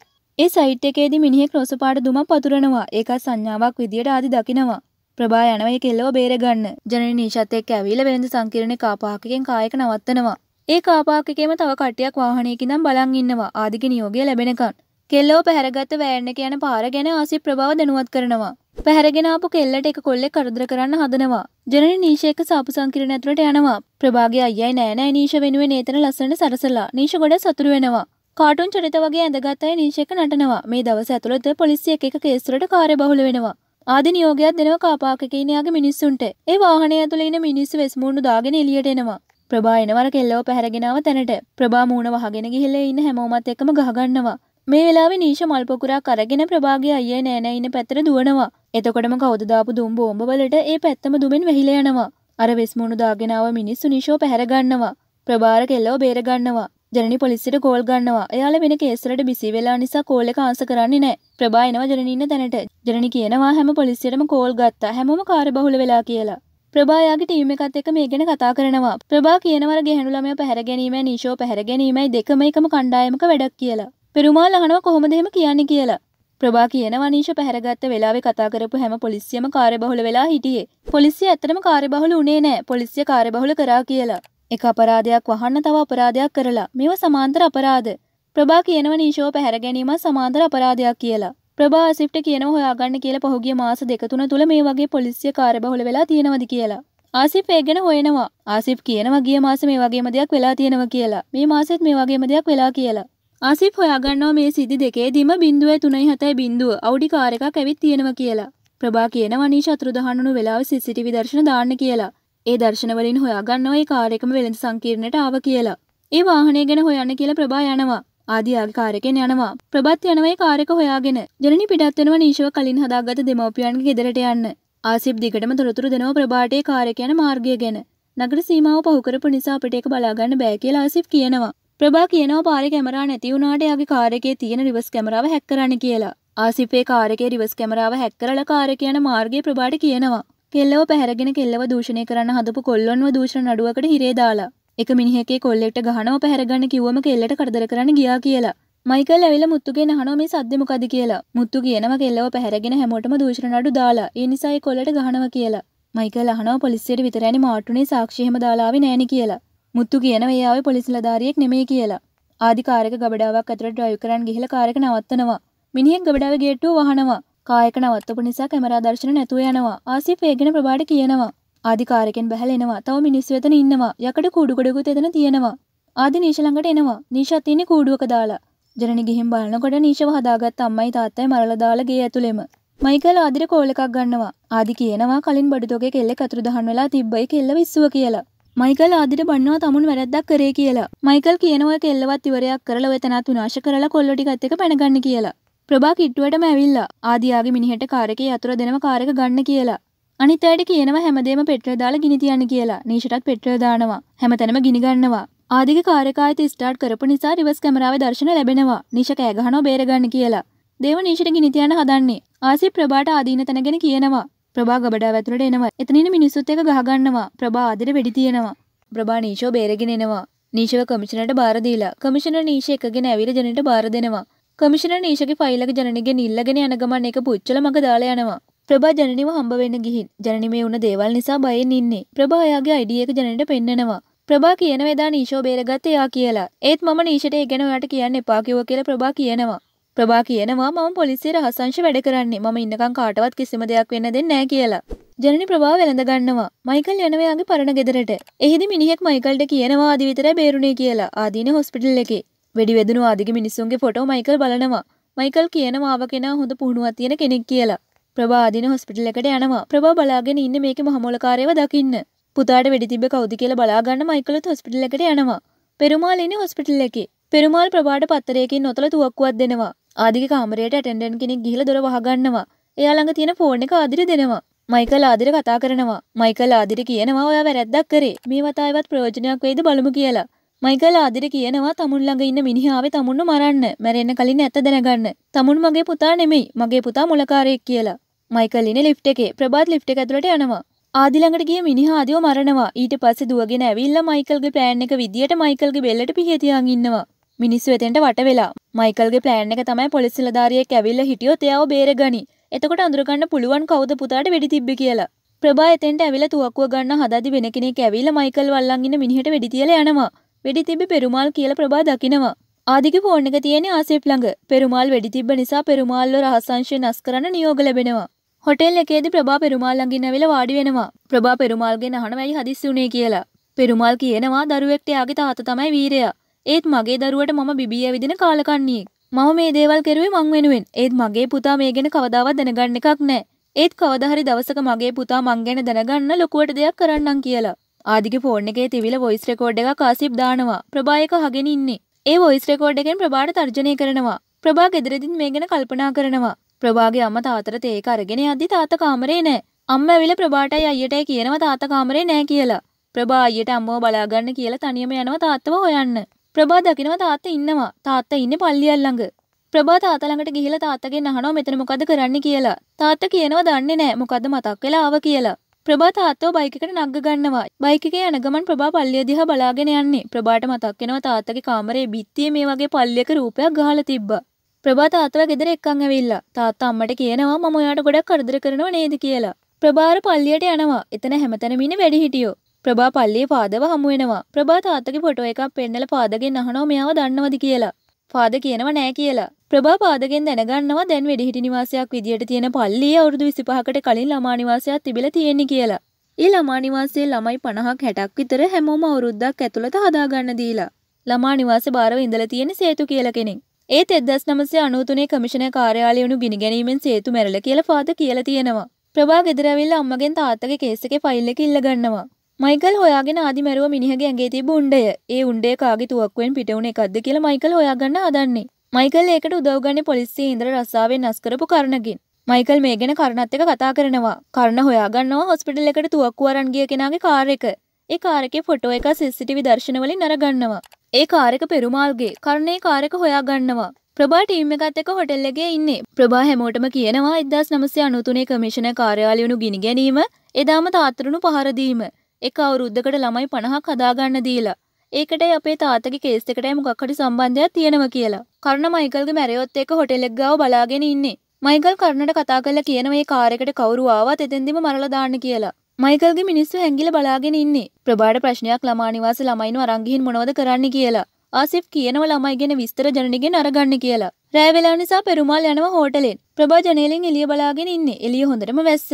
ඒ සයිට් එකේදී මිනිහ ක්‍රෝස පාට දුමක් පතුරනවා. ඒකත් සංඥාවක් විදියට ආදි දකිනවා. ප්‍රභා යනවා ඒ කෙල්ලව බේරගන්න. ජනනි නීෂත් එක්ක ඇවිල්ලා වෙළඳ සංකීර්ණේ කාපාකකින් කායක නවත්තනවා. ඒ කාපාකකේම තව කට්ටියක් වාහනයකිනම් බලන් ඉන්නවා ආධික නියෝගය ලැබෙනකන්. කෙල්ලෝ පැහැරගත්ත වෑන්න කියන පාර ගැන ආසි ප්‍රභාව දැනුවත් කරනවා. පැහැරගෙනාපු කෙල්ලට එක කොල්ලෙක් කරදර කරන්න හදනවා. ජනන නීෂයක සාපු සංකිරණ ඇතුළට යනවා. ප්‍රභාගේ අයියයි නෑනෑ නීෂ වෙනුවෙන් ඒතන ලස්සනට සරසලා නීෂ ගොඩ සතුරු වෙනවා. කාටුන් චරිත වගේ ඇඳගත් අය නීෂයක නටනවා. මේ දවස ඇතුළත පොලිසිය එක එක කේස්වලට කාර්යබහුල වෙනවා. ආදි නියෝගයක් දෙනවා කාපාකකේනයාගේ මිනිස්සුන්ට. ඒ වාහනය ඇතුළේ ඉන්න මිනිස්සු වෙස්මුණු දාගෙන එළියට එනවා. ප්‍රභා එනවර කෙල්ලෝ පැහැරගෙනාව තැනට ප්‍රභා මූුණ වහගෙන ගිහිල්ල ඉන්න හැමෝමත් එකම ගහගන්නවා මේ වෙලාවෙ නීෂ මල්පොකුරා කරගෙන ප්‍රභාගේ අයියේ නෑනෑ ඉන්න පැත්තර දුවනවා එතකොටම කවදදාපු දුම් බෝම්බවලට ඒ පැත්තම දුමෙන් වෙහිල යනවා අර වෙස්මුණු දාගෙනාව මිනිස්සු නිශෝ පැහැරගන්නවා ප්‍රභාර කෙල්ලෝ බේරගන්නවා ජනනි පොලිසිට කෝල් ගන්නවා එයාල වෙන කේසරට බිසි වෙලා නිසා කෝල කාන්ස කරන්නේ නෑ ප්‍රභායනවා ජනනින්න තැනට ජනනි කියනවා හැම පොලිසියටම කෝල් ගත්තා හැමෝම කාර බහුල වෙලා කියලා ප්‍රභායාගේ ටීම එකත් එක මේ ගැන කතා කරනවා ප්‍රභා කියනවර ගැහනුළමය පැහැර ගැනීම නිශෝ පැහැර ගැනීමයි දෙකම එකම කණ්ඩායමක වැඩක් කියලා පෙරුමා ලහනව කොහොමද එහෙම කියන්නේ කියලා ප්‍රභා කියන වනීෂ පැහැරගත්ත වෙලාවේ කතා කරපු හැම පොලිසියම කාර්යබහුල වෙලා හිටියේ. පොලිසිය ඇත්තටම කාර්යබහුල උනේ නෑ. පොලිසිය කාර්යබහුල කරා කියලා. එක අපරාධයක් වහන්න තව අපරාධයක් කරලා. මේව සමාන්තර අපරාධ. ප්‍රභා කියනව නීෂෝ පැහැර ගැනීම සමාන්තර අපරාධයක් කියලා. ප්‍රභාසිට් කියන හොයාගන්න කියලා පහුගිය මාස දෙක තුන තුළ මේ වගේ පොලිසිය කාර්යබහුල වෙලා තියෙනවද කියලා ආසිප් ඒ ගැන හොයනවා ආසිප් කියනවා ගිය මාස මේ වගේම දෙයක් වෙලා තියෙනවා කියලා මේ මාසෙත් මේ වගේම දෙයක් වෙලා කියලා ආසිප් හොයාගන්නවා මේ සිද්ධි දෙකේදීම බිඳුවේ තුනයි හතයි බිඳුව අවුඩි කාර් එකක් ඇවිත් තියෙනවා කියලා. ප්‍රභා කියනවා නීෂ අතුරුදහන්වුණු වෙලාව CCTV දර්ශන දාන්න කියලා. ඒ දර්ශන වලින් හොයාගන්නවා ඒ කාර් එකම වෙළඳ සංකීර්ණයට ආව කියලා. ඒ වාහනය ගැන හොයන්න කියලා ප්‍රභා යනවා. ආදී ආකාරකෙන් යනවා. ප්‍රබත් යනවයි කාරක හොයාගෙන ජනනි පිටත් වෙනවා නීෂව කලින් හදාගත්ත දෙමව්පියන්ගේ ගෙදරට යන්න. ආසිප් දිගටම තොරතුරු දෙනවා ප්‍රභාටේ කාර්යක යන මාර්ගය ගැන. නගර සීමාව පහු කරපු නිසා අපිට ඒක බලා ගන්න බෑ කියලා ආසිප් කියනවා. ප්‍රභා කියනවා පාරේ කැමරා නැති වුණාට එයාගේ කාර්යකේ තියෙන රිවර්ස් කැමරාව හැක් කරන්න කියලා. ආසිපේ කාරකේ රිවස් කැමරාව හැක් කරලා කාරක යන මාර්ගයේ ප්‍රබාට කියනවා. කෙල්ලව පැහැරගෙන කෙල්ලව දූෂණය කරන්න හදපු කොල්ලොන්ව දූෂණ නඩුවකට හිරේ දාලා. එක මිනිහකේ කොල්ලෙක්ට ගහනව පැහැරගන්න කිව්වම කෙල්ලට කරදර කරන්න ගියා කියලා. මයිකල් ඇවිල මුත්තුගේ නහනෝ මේ සද්දමකද කියලා මුත්තු කියනව කෙල්ලව පැහැරගෙන හැමෝටම දූෂණ නඩු දාලා ඒ නිසා ඒ කොල්ලට ගහනව කියලා මයිකල් අහනව පොලිසියට විතරයි මාටුනේ සාක්ෂි එහෙම දාලාවේ නෑනේ කියලා මුත්තු කියනව ඒ ආවේ පොලිසිලධාරියෙක් නෙමෙයි කියලා ආධිකාරක ගබඩාවක් අතර ඩ්‍රයිව් කරන් ගිහිල්ලා කාර් එක නවත්තනවා මිනිහෙක් ගබඩාවේ ගේට්ටුව වහනවා කායක නවත්තපු නිසා කැමරා දර්ශන නැතුව යනවා ආසිෆ් වේගෙන ප්‍රබාට කියනවා ආධිකාරකෙන් බැහල එනවා තව මිනිස් වෙතන ඉන්නවා යකට කූඩුකොඩකුත් එතන තියෙනවා ආදි නීශළඟට එනවා නීශත් තියෙන කූඩුවක දාලා ජනනි ගිහින් බලනකොට නීශව හදාගත් අම්මයි තාත්තයි මරලා දාලා ගේ ඇතුළෙම මයිකල් ආදිර කෝල් එකක් ගන්නවා ආදි කියනවා කලින් බඩුතෝගේ කෙල්ලෙක් අතුරු දහන් වෙලා තිබ්බයි කෙල්ල විස්සුව කියලා මයිකල් ආදිට බන්නවා තමුන් වැරද්දක් කරේ කියලා. මයිකල් කියනවා කෙල්ලවත් ඉවරයක් කරලා වෙතනත් විනාශ කරලා කොල්ලෝ ටිකත් එක පැනගන්න කියලා. ප්‍රභා කිට්ටුවටම ඇවිල්ලා ආදියාගේ මිනිහට කාර් එකේ යතුරු දෙනම කාර් එක ගන්න කියලා. අනිත් අයට කියනවා හැමදේම පෙට්‍රල් දාලා ගිනි තියන්න කියලා. නීෂටත් පෙට්‍රල් දානවා. හැමතැනම ගිනි ගන්නවා. ආදිගේ කාර්යකාරිත ස්ටාර්ට් කරපු නිසා රිවර්ස් කැමරාවේ දර්ශන ලැබෙනවා. නීෂ කෑ ගහනවා බේර ගන්න කියලා. දේව නීෂට ගිනි තියන්න හදන්නේ. ආසිය ප්‍රභාට ආදීන තැන ගැන කියනවා. ප්‍රභා ගබඩාව ඇතුළට එනවා. එතනින් මිනිස්සුත් එක්ක ගහ ගන්නවා. ප්‍රභා ආදිර වෙඩි තියනවා. ප්‍රභා නීෂෝ බේරගෙන එනවා. නීෂව කමිෂනට බාර දීලා කමිෂනර් නීෂ එකගෙන ඇවිල්ලා ජනට බාර දෙනවා. කමිෂනර් නීෂගේ ෆයිල් එක ජනනගෙන් ඉල්ලගෙන යන ගමන් එක පුච්චල මග දාලා යනවා. ප්‍රභා ජනනිව හම්බ වෙන්න ගිහින් ජනනිමේ වුණ දේවල් නිසා බයෙන් ඉන්නේ. ප්‍රභා එයාගේ අයිඩී එක ජනනිට පෙන්නනවා. ප්‍රභා කියන වේදා නීෂෝ බේරගත්තේ එයා කියලා. ඒත් මම නීෂට ඒ ගැන ඔයාට කියන්න එපා කිව්වා කියලා ප්‍රභා කියනවා. ප්‍රභා කියනවා මම පොලිසිය රහසංශ වැඩ කරන්නේ. මම ඉන්නකම් කාටවත් කිසිම දෙයක් වෙන්න දෙන්නේ නැහැ කියලා. ජනනි ප්‍රභාව වෙළඳ ගන්නවා. මයිකල් යනවා යාගේ පරණ ගෙදරට. එහිදී මිනිහෙක් මයිකල්ට කියනවා ආදි විතරයි බේරුණේ කියලා. ආදීනේ හොස්පිටල් එකේ. වෙඩි වැදුණු ආදිගේ මිනිස්සුන්ගේ ෆොටෝ මයිකල් බලනවා. මයිකල් කියනවා ආව කෙනා හොඳ පුහුණුවක් තියෙන කෙනෙක් කියලා. ප්‍රවාදින හොස්පිටලකට යනවා ප්‍රවා බලාගෙන ඉන්න මේක මහමොලකාරයව දකින්න පුතාට වැඩිතිබ කෞදි කියල බලාගන්න මයිකලොත් හොස්පිටලකට යනවා පෙරුමාල් එන හොස්පිටල් එකේ පෙරුමාල් ප්‍රවාට පත්තරයකින් නොතල තුවක්කුවත් දෙනවා ආදික කාමරයට ඇටෙන්ඩන් කෙනෙක් ගිහිල දොර වහගන්නවා එයා ළඟ තියෙන ෆෝන් එක ආදිර දෙනවා මයිකල් ආදිර කතා කරනවා මයිකල් ආදිර කියනවා ඔයා වැරැද්දක් කරේ මේ වතාවත් ප්‍රයෝජනයක් වෙයිද බලමු කියලා මයිකල් ආදිර කියනවා තමුන් ළඟ ඉන්න මිනිහාවේ තමුන්ව මරන්න මැරෙන්න කලින් ඇත්ත දැනගන්න තමුන් මගේ පුතා නෙමෙයි මගේ පුතා මුලකාරයෙක් කියලා මයිකල්ලින ලිප් එකේ ප්‍රබාත් ලිප් එක ඇතුළට යනවා ආදිළඟට ගිය මිනිහාදියෝ මරණවා ඊට පස්සේ දුවගෙන ඇවිල්ලා මයිකල්ගේ ප්ලෑන් එක විදියට මයිකල්ගේ බෙල්ලට පිහිය තියන් ඉන්නවා මිනිස්සු එතෙන්ට වට වෙලා මයිකල්ගේ ප්ලෑන් එක තමයි පොලිස් නිලධාරියෙක් ඇවිල්ලා හිටියොත් එයාව බේරගනි එතකොට අඳුරගන්න පුළුවන් කවුද පුතාට වෙඩි තිබ්බේ කියලා ප්‍රභා එතෙන්ට ඇවිල්ලා තුවක්කුව ගන්න හදාදි වෙන කෙනෙක් ඇවිල්ලා මයිකල් වල්ලන් ඉන්න මිනිහට වෙඩි තියලා යනවා වෙඩි තිබ්බේ පෙරුමාල් කියලා ප්‍රභා දකිනවා ආදිගේ ෆෝන් එක තියෙන්නේ ආසෙප් ළඟ පෙරුමාල් වෙඩි තිබ්බ නිසා පෙරුමාල්ව රහසංශය නස් කරන්න නියෝග ලැබෙනවා හොටෙල් එකේද ප්‍රභා පෙරුමාල් ළඟින් ඇවිල්ලා වාඩි වෙනවා. ප්‍රභා පෙරුමාල්ගෙන් අහනවා ඇයි හදිස්සි වුනේ කියලා. පෙරුමාල් කියනවා දරුවෙක්ට යාගේ තාත්තා තමයි වීරයා. ඒත් මගේ දරුවට මම බිබී ඇවිදින කාලකන්ණියෙක්. මම මේ දේවල් කෙරුවේ මං වෙනුවෙන්. ඒත් මගේ පුතා මේ ගැන කවදාවත් දැනගන්න එකක් නැහැ. ඒත් කවදා හරි දවසක මගේ පුතා මං ගැන දැනගන්න ලොකුවට දෙයක් කරන්නම් කියලා. ආදිගේ ෆෝන් එකේ තිබිලා වොයිස් රෙකෝඩ් එකක් ආසිප් දානවා. ප්‍රභා එක අහගෙන ඉන්නේ. ඒ වොයිස් රෙකෝඩ් එකෙන් ප්‍රභාට තර්ජනය කරනවා. ප්‍රභා ගෙදරදිත් මේ ගැන කල්පනා කරනවා. ප්‍රභාගේ අම්ම තාතර තේක අරගෙන යද්දි තාත්තා කාමරේ නෑ. අම්ම ඇවිල්ලා ප්‍රභාටයි අයියටයි කියනවා තාත්තා කාමරේ නෑ කියලා. ප්‍රභා අයියට අම්මව බලාගන්න කියලා තනියම යනවා තාත්තව හොයන්න. ප්‍රභා දකිනවා තාත්තා ඉන්නවා. තාත්තා ඉන්නේ පල්ලියල් ළඟ. ප්‍රභා තාත්තා ළඟට ගිහිලා තාත්තගෙන් අහනවා මෙතන මොකද කරන්න කියලා. තාත්තා කියනවා දන්නේ නෑ. මොකද්ද මතක් වෙලා ආව කියලා. ප්‍රභා තාත්තව බයික් එකට නග්ග ගන්නවා. බයික් එකේ යන ගමන් ප්‍රභා පල්ලිය දිහා බලාගෙන යන්නේ. ප්‍රභාට මතක් වෙනවා තාත්තගේ කාමරයේ බිත්තියේ මේ වගේ පල්ලියක රූපයක් ගහලා තිබ්බා. ප්‍රභා තාත්තව ගෙදර එක්කන් ඇවිල්ලා තාත්තා අම්මට කියනවා මම ඔයාට ගොඩක් කරදර කරනවා නේද කියලා. ප්‍රභාර පල්ලියට යනවා. එතන හැමතැනම ඉන්න වැඩිහිටියෝ. ප්‍රභා පල්ලියේ පාදව හමු වෙනවා. ප්‍රභා තාත්තගේ ෆොටෝ එකක් පෙන්නලා පාදගෙන් අහනවා මෙයාව දන්නවද කියලා. පාද කියනව නෑ කියලා. ප්‍රභා පාදගෙන් දැනගන්නවා දැන් වැඩිහිටි නිවාසයක් විදියට තියෙන පල්ලිය අවුරුදු 25කට කලින් ළමා නිවාසයක් තිබිලා තියෙන්නේ කියලා. ඒ ළමා නිවාසයේ ළමයි 50ක් 60ක් විතර හැමෝම අවුරුද්දක් ඇතුළත හදාගන්න දීලා. ළමා නිවාසේ බාරව ඉඳලා තියෙන සේතු කියලා කෙනෙක්. ඒ තෙදස් නමසේ අනුතුනේ කමිෂණ කාර්යාලය වුණු බිනිගැනීමෙන් සේතු මැරල කියල පාත කියල තියෙනවා. ප්‍රභා ගෙදරවිල්ල අම්මගෙන් තාත්තගේ කේසක ෆයිල්ල ඉල්ලගන්නවා. මයිකල් හොයාගෙන ආදිමැරුව මිනිහගේ ඇගේ තිබ උන්ඩය ඒ උන්ඩේ කාගේ තුවක්වෙන් පිටවුණ එකක්ද කියලා මයිකල් හොයාගන්න ආදන්නේ. මයිකල් ඒකට උදව්ගන්න පොලිස්සිය ඉන්ද්‍ර රස්සාාවෙන් අස්කරපු කරනගින්. මයිකල් මේ ගැන කරණත් එක කතා කරනවා කරණ හොයාගන්නවා හොස්පිටල් එකට තුවක්කුවරන්ගිය කෙනගේ කාරෙක. ඒ කාරකේ ෆොටෝ එක සිස්සිටි විදර්ශනවලින් නරගන්නවා. ඒ කාරක පෙරුමාල්ගේ කරණය කාරක හොයා ගන්නවා. ප්‍රබා ටීම් එකත් එක හොටල්ලගේ ඉන්නේ ප්‍රභා හැමෝටම කියනවා එදස් නමසය අනුතුනේ කමිෂණ කාර්යාලයනු ගිනි ගැනීම එදාම තාත්තරුණු පහරදීම. එක අවුරුද්ධකට ළමයි පණහක් හදාගන්න දීලා. ඒකට අපේ තාතගේ කේස්තකටයි මොකක්කට සම්බන්ධයක් තියෙනව කියලා. කරන මයිකල්ගේ මැරයොත් එක හොටෙල්ලෙක් ගාව බලාගෙන ඉන්නේ. මයිකල් කරනට කතා කරලා කියන මේ කාරෙකට කවුරු ආවත් එතෙන්දිම මරලා දාන්න කියලා. මයිකල්ගේ මිනිස්සු හැංගිල බලාගෙන ඉන්නේ ප්‍රබාඩ ප්‍රශ්නයක් ළමානිවාස ළමයිනු අරංගිහින් මොනවද කරන්න කියලා. ආසිප් කියනව ළමයි ගැන විස්තර ජනනිගෙන් අරගන්න කියලා. රෑවෙලා නිසා පෙරුමාල් යනව හෝටලෙන්. ප්‍රභා ජනේලෙන් එළිය බලාගෙන ඉන්නේ. එළිය හොඳටම වැස්ස.